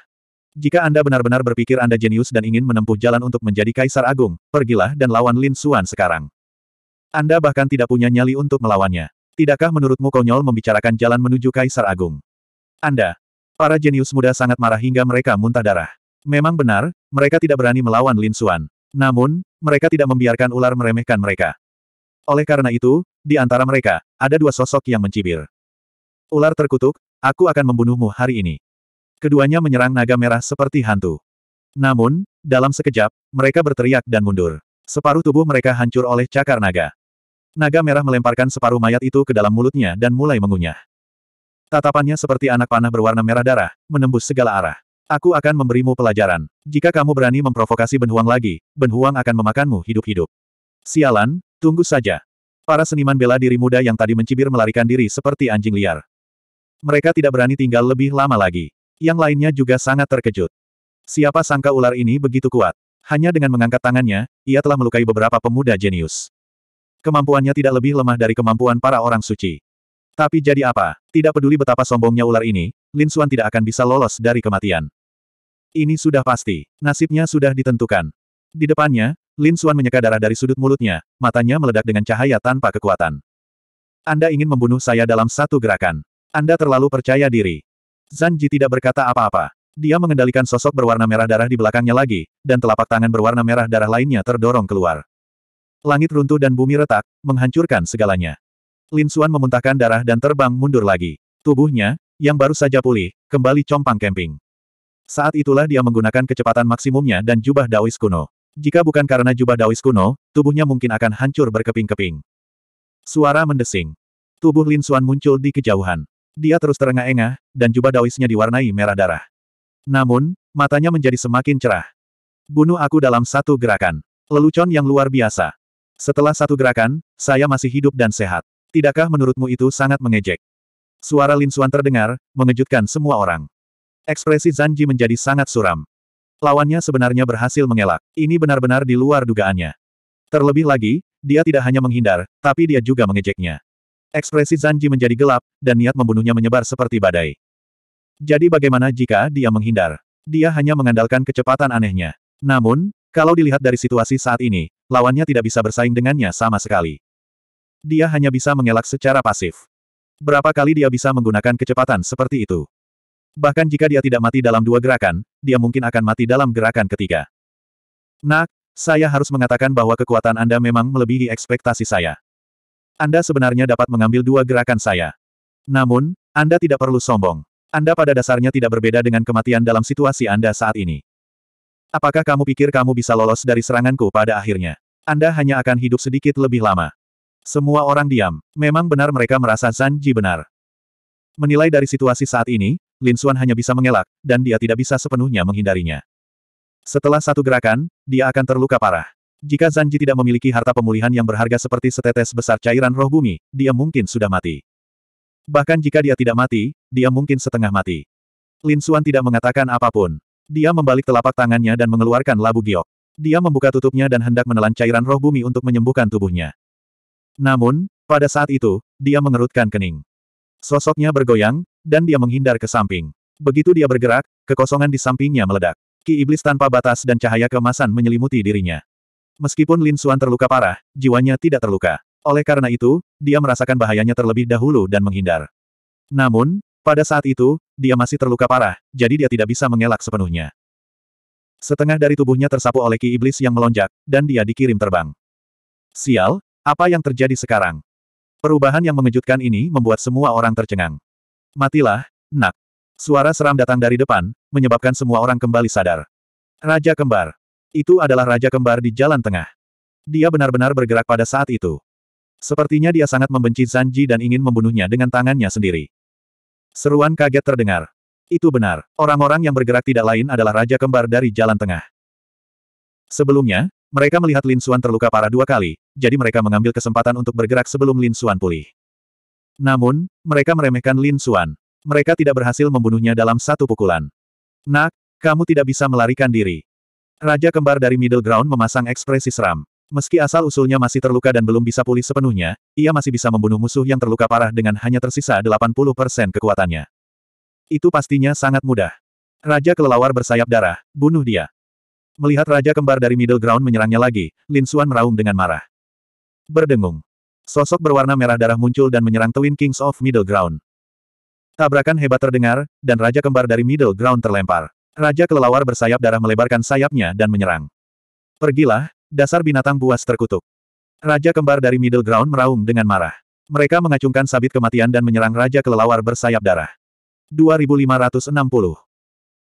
Jika Anda benar-benar berpikir Anda jenius dan ingin menempuh jalan untuk menjadi kaisar agung, pergilah dan lawan Lin Xuan sekarang. Anda bahkan tidak punya nyali untuk melawannya. Tidakkah menurutmu konyol membicarakan jalan menuju kaisar agung? Anda. Para jenius muda sangat marah hingga mereka muntah darah. Memang benar, mereka tidak berani melawan Lin Xuan. Namun, mereka tidak membiarkan ular meremehkan mereka. Oleh karena itu, di antara mereka, ada dua sosok yang mencibir. Ular terkutuk, aku akan membunuhmu hari ini. Keduanya menyerang naga merah seperti hantu. Namun, dalam sekejap, mereka berteriak dan mundur. Separuh tubuh mereka hancur oleh cakar naga. Naga merah melemparkan separuh mayat itu ke dalam mulutnya dan mulai mengunyah. Tatapannya seperti anak panah berwarna merah darah, menembus segala arah. Aku akan memberimu pelajaran. Jika kamu berani memprovokasi Benhuang lagi, Benhuang akan memakanmu hidup-hidup. Sialan, tunggu saja. Para seniman bela diri muda yang tadi mencibir melarikan diri seperti anjing liar. Mereka tidak berani tinggal lebih lama lagi. Yang lainnya juga sangat terkejut. Siapa sangka ular ini begitu kuat. Hanya dengan mengangkat tangannya, ia telah melukai beberapa pemuda jenius. Kemampuannya tidak lebih lemah dari kemampuan para orang suci. Tapi jadi apa? Tidak peduli betapa sombongnya ular ini, Lin Suan tidak akan bisa lolos dari kematian. Ini sudah pasti. Nasibnya sudah ditentukan. Di depannya, Lin Suan menyeka darah dari sudut mulutnya, matanya meledak dengan cahaya tanpa kekuatan. Anda ingin membunuh saya dalam satu gerakan. Anda terlalu percaya diri. Zan Ji tidak berkata apa-apa. Dia mengendalikan sosok berwarna merah darah di belakangnya lagi, dan telapak tangan berwarna merah darah lainnya terdorong keluar. Langit runtuh dan bumi retak, menghancurkan segalanya. Lin Suan memuntahkan darah dan terbang mundur lagi. Tubuhnya, yang baru saja pulih, kembali compang kemping. Saat itulah dia menggunakan kecepatan maksimumnya dan jubah Daois kuno. Jika bukan karena jubah Daois kuno, tubuhnya mungkin akan hancur berkeping-keping. Suara mendesing. Tubuh Lin Xuan muncul di kejauhan. Dia terus terengah-engah, dan jubah Daoisnya diwarnai merah darah. Namun, matanya menjadi semakin cerah. Bunuh aku dalam satu gerakan. Lelucon yang luar biasa. Setelah satu gerakan, saya masih hidup dan sehat. Tidakkah menurutmu itu sangat mengejek? Suara Lin Xuan terdengar, mengejutkan semua orang. Ekspresi Zanji menjadi sangat suram. Lawannya sebenarnya berhasil mengelak. Ini benar-benar di luar dugaannya. Terlebih lagi, dia tidak hanya menghindar, tapi dia juga mengejeknya. Ekspresi Zanji menjadi gelap, dan niat membunuhnya menyebar seperti badai. Jadi bagaimana jika dia menghindar? Dia hanya mengandalkan kecepatan anehnya. Namun, kalau dilihat dari situasi saat ini, lawannya tidak bisa bersaing dengannya sama sekali. Dia hanya bisa mengelak secara pasif. Berapa kali dia bisa menggunakan kecepatan seperti itu? Bahkan jika dia tidak mati dalam dua gerakan, dia mungkin akan mati dalam gerakan ketiga. Nak, saya harus mengatakan bahwa kekuatan Anda memang melebihi ekspektasi saya. Anda sebenarnya dapat mengambil dua gerakan saya. Namun, Anda tidak perlu sombong. Anda pada dasarnya tidak berbeda dengan kematian dalam situasi Anda saat ini. Apakah kamu pikir kamu bisa lolos dari seranganku pada akhirnya? Anda hanya akan hidup sedikit lebih lama. Semua orang diam. Memang benar mereka merasa Zanji benar. Menilai dari situasi saat ini, Lin Xuan hanya bisa mengelak, dan dia tidak bisa sepenuhnya menghindarinya. Setelah satu gerakan, dia akan terluka parah. Jika Zanji tidak memiliki harta pemulihan yang berharga seperti setetes besar cairan roh bumi, dia mungkin sudah mati. Bahkan jika dia tidak mati, dia mungkin setengah mati. Lin Xuan tidak mengatakan apapun. Dia membalik telapak tangannya dan mengeluarkan labu giok. Dia membuka tutupnya dan hendak menelan cairan roh bumi untuk menyembuhkan tubuhnya. Namun, pada saat itu, dia mengerutkan kening. Sosoknya bergoyang, dan dia menghindar ke samping. Begitu dia bergerak, kekosongan di sampingnya meledak. Ki iblis tanpa batas dan cahaya kemasan menyelimuti dirinya. Meskipun Lin Suan terluka parah, jiwanya tidak terluka. Oleh karena itu, dia merasakan bahayanya terlebih dahulu dan menghindar. Namun, pada saat itu, dia masih terluka parah, jadi dia tidak bisa mengelak sepenuhnya. Setengah dari tubuhnya tersapu oleh ki iblis yang melonjak, dan dia dikirim terbang. Sial, apa yang terjadi sekarang? Perubahan yang mengejutkan ini membuat semua orang tercengang. Matilah, nak. Suara seram datang dari depan, menyebabkan semua orang kembali sadar. Raja Kembar. Itu adalah Raja Kembar di jalan tengah. Dia benar-benar bergerak pada saat itu. Sepertinya dia sangat membenci Sanji dan ingin membunuhnya dengan tangannya sendiri. Seruan kaget terdengar. Itu benar, orang-orang yang bergerak tidak lain adalah Raja Kembar dari jalan tengah. Sebelumnya, mereka melihat Lin Suan terluka parah dua kali, jadi mereka mengambil kesempatan untuk bergerak sebelum Lin Suan pulih. Namun, mereka meremehkan Lin Xuan. Mereka tidak berhasil membunuhnya dalam satu pukulan. Nak, kamu tidak bisa melarikan diri. Raja kembar dari Middle Ground memasang ekspresi seram. Meski asal-usulnya masih terluka dan belum bisa pulih sepenuhnya, ia masih bisa membunuh musuh yang terluka parah dengan hanya tersisa 80% kekuatannya. Itu pastinya sangat mudah. Raja kelelawar bersayap darah, bunuh dia. Melihat Raja kembar dari Middle Ground menyerangnya lagi, Lin Xuan meraung dengan marah. Berdengung. Sosok berwarna merah darah muncul dan menyerang Twin Kings of Middle Ground. Tabrakan hebat terdengar, dan Raja Kembar dari Middle Ground terlempar. Raja kelelawar bersayap darah melebarkan sayapnya dan menyerang. Pergilah, dasar binatang buas terkutuk. Raja Kembar dari Middle Ground meraung dengan marah. Mereka mengacungkan sabit kematian dan menyerang Raja Kelelawar bersayap darah. 2560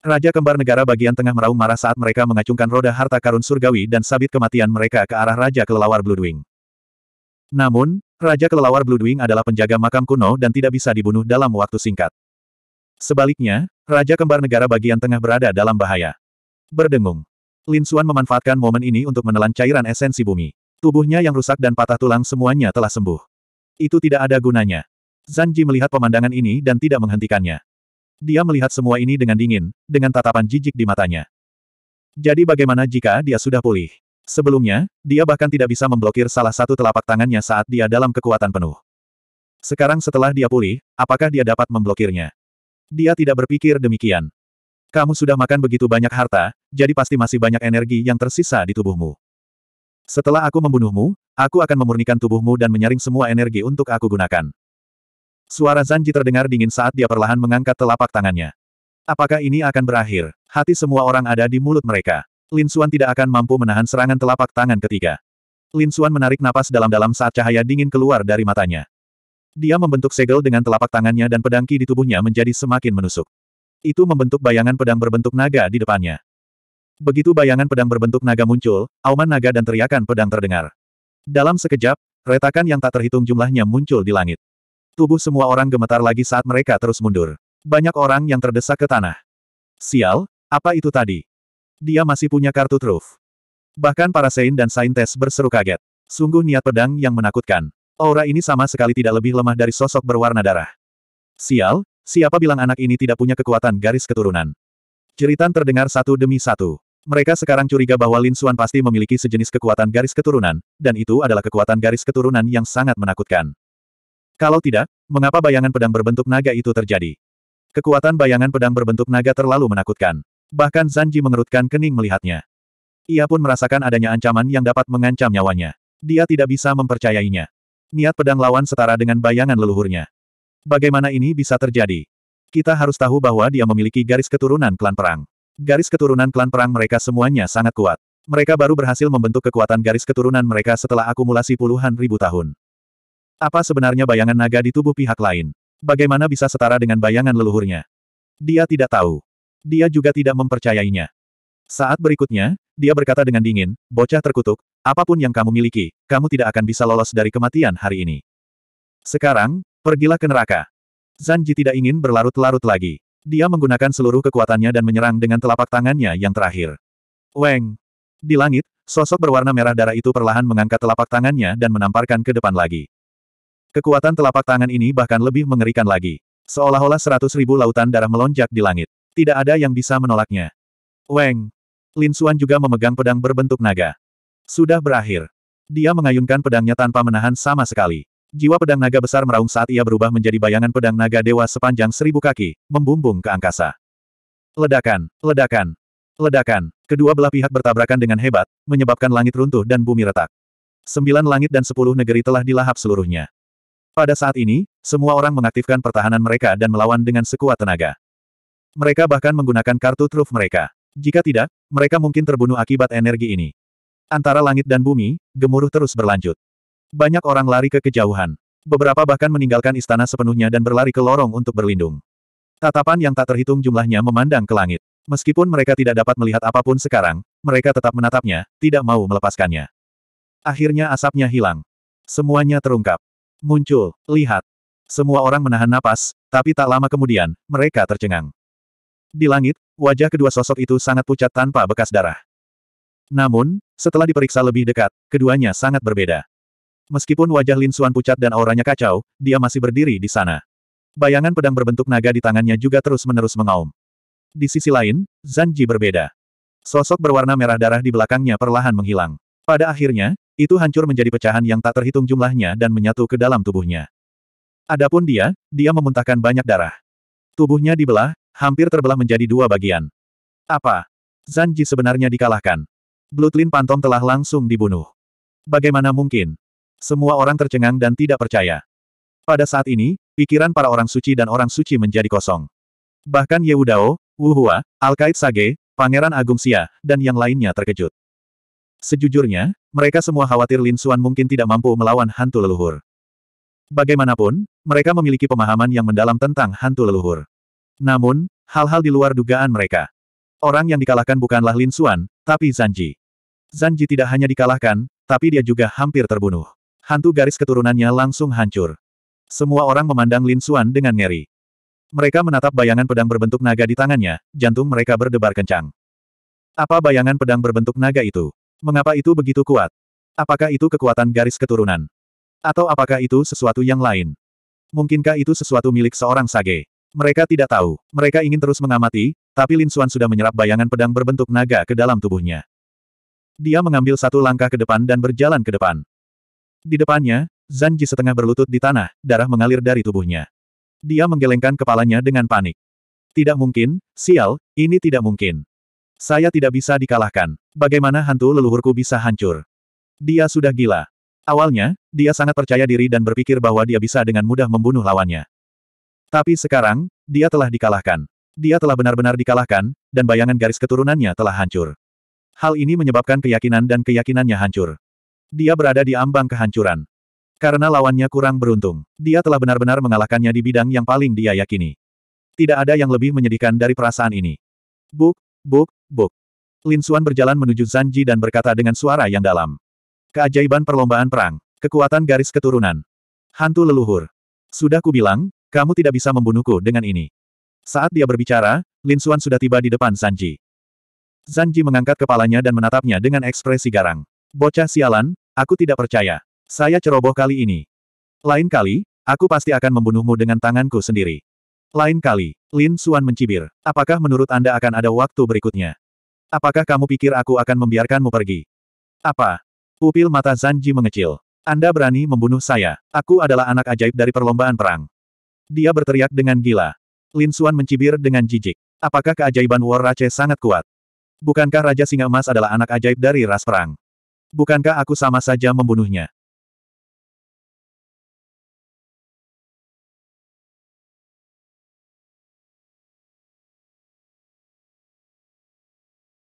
Raja Kembar Negara bagian tengah meraung marah saat mereka mengacungkan roda harta karun surgawi dan sabit kematian mereka ke arah Raja Kelelawar Bloodwing. Namun, Raja Kelelawar Bloodwing adalah penjaga makam kuno dan tidak bisa dibunuh dalam waktu singkat. Sebaliknya, Raja Kembar Negara bagian tengah berada dalam bahaya. Berdengung. Lin Xuan memanfaatkan momen ini untuk menelan cairan esensi bumi. Tubuhnya yang rusak dan patah tulang semuanya telah sembuh. Itu tidak ada gunanya. Zanji melihat pemandangan ini dan tidak menghentikannya. Dia melihat semua ini dengan dingin, dengan tatapan jijik di matanya. Jadi bagaimana jika dia sudah pulih? Sebelumnya, dia bahkan tidak bisa memblokir salah satu telapak tangannya saat dia dalam kekuatan penuh. Sekarang setelah dia pulih, apakah dia dapat memblokirnya? Dia tidak berpikir demikian. Kamu sudah makan begitu banyak harta, jadi pasti masih banyak energi yang tersisa di tubuhmu. Setelah aku membunuhmu, aku akan memurnikan tubuhmu dan menyaring semua energi untuk aku gunakan. Suara Zanji terdengar dingin saat dia perlahan mengangkat telapak tangannya. Apakah ini akan berakhir? Hati semua orang ada di mulut mereka. Lin Suan tidak akan mampu menahan serangan telapak tangan ketiga. Lin Suan menarik napas dalam-dalam saat cahaya dingin keluar dari matanya. Dia membentuk segel dengan telapak tangannya dan pedangki di tubuhnya menjadi semakin menusuk. Itu membentuk bayangan pedang berbentuk naga di depannya. Begitu bayangan pedang berbentuk naga muncul, auman naga dan teriakan pedang terdengar. Dalam sekejap, retakan yang tak terhitung jumlahnya muncul di langit. Tubuh semua orang gemetar lagi saat mereka terus mundur. Banyak orang yang terdesak ke tanah. Sial, apa itu tadi? Dia masih punya kartu truf. Bahkan para Sein dan Saintes berseru kaget. Sungguh niat pedang yang menakutkan. Aura ini sama sekali tidak lebih lemah dari sosok berwarna darah. Sial, siapa bilang anak ini tidak punya kekuatan garis keturunan? Ceritan terdengar satu demi satu. Mereka sekarang curiga bahwa Lin Xuan pasti memiliki sejenis kekuatan garis keturunan, dan itu adalah kekuatan garis keturunan yang sangat menakutkan. Kalau tidak, mengapa bayangan pedang berbentuk naga itu terjadi? Kekuatan bayangan pedang berbentuk naga terlalu menakutkan. Bahkan Zanji mengerutkan kening melihatnya. Ia pun merasakan adanya ancaman yang dapat mengancam nyawanya. Dia tidak bisa mempercayainya. Niat pedang lawan setara dengan bayangan leluhurnya. Bagaimana ini bisa terjadi? Kita harus tahu bahwa dia memiliki garis keturunan klan perang. Garis keturunan klan perang mereka semuanya sangat kuat. Mereka baru berhasil membentuk kekuatan garis keturunan mereka setelah akumulasi puluhan ribu tahun. Apa sebenarnya bayangan naga di tubuh pihak lain? Bagaimana bisa setara dengan bayangan leluhurnya? Dia tidak tahu. Dia juga tidak mempercayainya. Saat berikutnya, dia berkata dengan dingin, bocah terkutuk, apapun yang kamu miliki, kamu tidak akan bisa lolos dari kematian hari ini. Sekarang, pergilah ke neraka. Zanji tidak ingin berlarut-larut lagi. Dia menggunakan seluruh kekuatannya dan menyerang dengan telapak tangannya yang terakhir. Weng! Di langit, sosok berwarna merah darah itu perlahan mengangkat telapak tangannya dan menamparkan ke depan lagi. Kekuatan telapak tangan ini bahkan lebih mengerikan lagi. Seolah-olah seratus ribu lautan darah melonjak di langit. Tidak ada yang bisa menolaknya. Weng. Lin Xuan juga memegang pedang berbentuk naga. Sudah berakhir. Dia mengayunkan pedangnya tanpa menahan sama sekali. Jiwa pedang naga besar meraung saat ia berubah menjadi bayangan pedang naga dewa sepanjang seribu kaki, membumbung ke angkasa. Ledakan, ledakan, ledakan. Kedua belah pihak bertabrakan dengan hebat, menyebabkan langit runtuh dan bumi retak. Sembilan langit dan sepuluh negeri telah dilahap seluruhnya. Pada saat ini, semua orang mengaktifkan pertahanan mereka dan melawan dengan sekuat tenaga. Mereka bahkan menggunakan kartu truf mereka. Jika tidak, mereka mungkin terbunuh akibat energi ini. Antara langit dan bumi, gemuruh terus berlanjut. Banyak orang lari ke kejauhan. Beberapa bahkan meninggalkan istana sepenuhnya dan berlari ke lorong untuk berlindung. Tatapan yang tak terhitung jumlahnya memandang ke langit. Meskipun mereka tidak dapat melihat apapun sekarang, mereka tetap menatapnya, tidak mau melepaskannya. Akhirnya asapnya hilang. Semuanya terungkap. Muncul, lihat. Semua orang menahan napas, tapi tak lama kemudian, mereka tercengang. Di langit, wajah kedua sosok itu sangat pucat tanpa bekas darah. Namun, setelah diperiksa lebih dekat, keduanya sangat berbeda. Meskipun wajah Lin Suan pucat dan auranya kacau, dia masih berdiri di sana. Bayangan pedang berbentuk naga di tangannya juga terus-menerus mengaum. Di sisi lain, Zan berbeda. Sosok berwarna merah darah di belakangnya perlahan menghilang. Pada akhirnya, itu hancur menjadi pecahan yang tak terhitung jumlahnya dan menyatu ke dalam tubuhnya. Adapun dia, dia memuntahkan banyak darah. Tubuhnya dibelah, hampir terbelah menjadi dua bagian. Apa? Zanji sebenarnya dikalahkan. Blutlin Pantom telah langsung dibunuh. Bagaimana mungkin? Semua orang tercengang dan tidak percaya. Pada saat ini, pikiran para orang suci dan orang suci menjadi kosong. Bahkan Yehudao, Wuhua, Alkait Sage, Pangeran Agung Sia, dan yang lainnya terkejut. Sejujurnya, mereka semua khawatir Lin Xuan mungkin tidak mampu melawan hantu leluhur. Bagaimanapun, mereka memiliki pemahaman yang mendalam tentang hantu leluhur. Namun, hal-hal di luar dugaan mereka. Orang yang dikalahkan bukanlah Lin Xuan, tapi Zanji. Zanji tidak hanya dikalahkan, tapi dia juga hampir terbunuh. Hantu garis keturunannya langsung hancur. Semua orang memandang Lin Xuan dengan ngeri. Mereka menatap bayangan pedang berbentuk naga di tangannya, jantung mereka berdebar kencang. Apa bayangan pedang berbentuk naga itu? Mengapa itu begitu kuat? Apakah itu kekuatan garis keturunan? Atau apakah itu sesuatu yang lain? Mungkinkah itu sesuatu milik seorang sage? Mereka tidak tahu. Mereka ingin terus mengamati, tapi Lin Xuan sudah menyerap bayangan pedang berbentuk naga ke dalam tubuhnya. Dia mengambil satu langkah ke depan dan berjalan ke depan. Di depannya, Zhang Ji setengah berlutut di tanah, darah mengalir dari tubuhnya. Dia menggelengkan kepalanya dengan panik. Tidak mungkin, sial, ini tidak mungkin. Saya tidak bisa dikalahkan. Bagaimana hantu leluhurku bisa hancur? Dia sudah gila. Awalnya, dia sangat percaya diri dan berpikir bahwa dia bisa dengan mudah membunuh lawannya. Tapi sekarang, dia telah dikalahkan. Dia telah benar-benar dikalahkan, dan bayangan garis keturunannya telah hancur. Hal ini menyebabkan keyakinan dan keyakinannya hancur. Dia berada di ambang kehancuran. Karena lawannya kurang beruntung, dia telah benar-benar mengalahkannya di bidang yang paling dia yakini. Tidak ada yang lebih menyedihkan dari perasaan ini. Buk, buk, buk. Lin Xuan berjalan menuju Zanji dan berkata dengan suara yang dalam. Keajaiban perlombaan perang, kekuatan garis keturunan. Hantu leluhur. Sudah kubilang, kamu tidak bisa membunuhku dengan ini. Saat dia berbicara, Lin Xuan sudah tiba di depan Sanji. Sanji mengangkat kepalanya dan menatapnya dengan ekspresi garang. Bocah sialan, aku tidak percaya. Saya ceroboh kali ini. Lain kali, aku pasti akan membunuhmu dengan tanganku sendiri. Lain kali, Lin Xuan mencibir. Apakah menurut Anda akan ada waktu berikutnya? Apakah kamu pikir aku akan membiarkanmu pergi? Apa? Pupil mata Zanji mengecil. Anda berani membunuh saya. Aku adalah anak ajaib dari perlombaan perang. Dia berteriak dengan gila. Lin Xuan mencibir dengan jijik. Apakah keajaiban War Rache sangat kuat? Bukankah Raja Singa Emas adalah anak ajaib dari ras perang? Bukankah aku sama saja membunuhnya?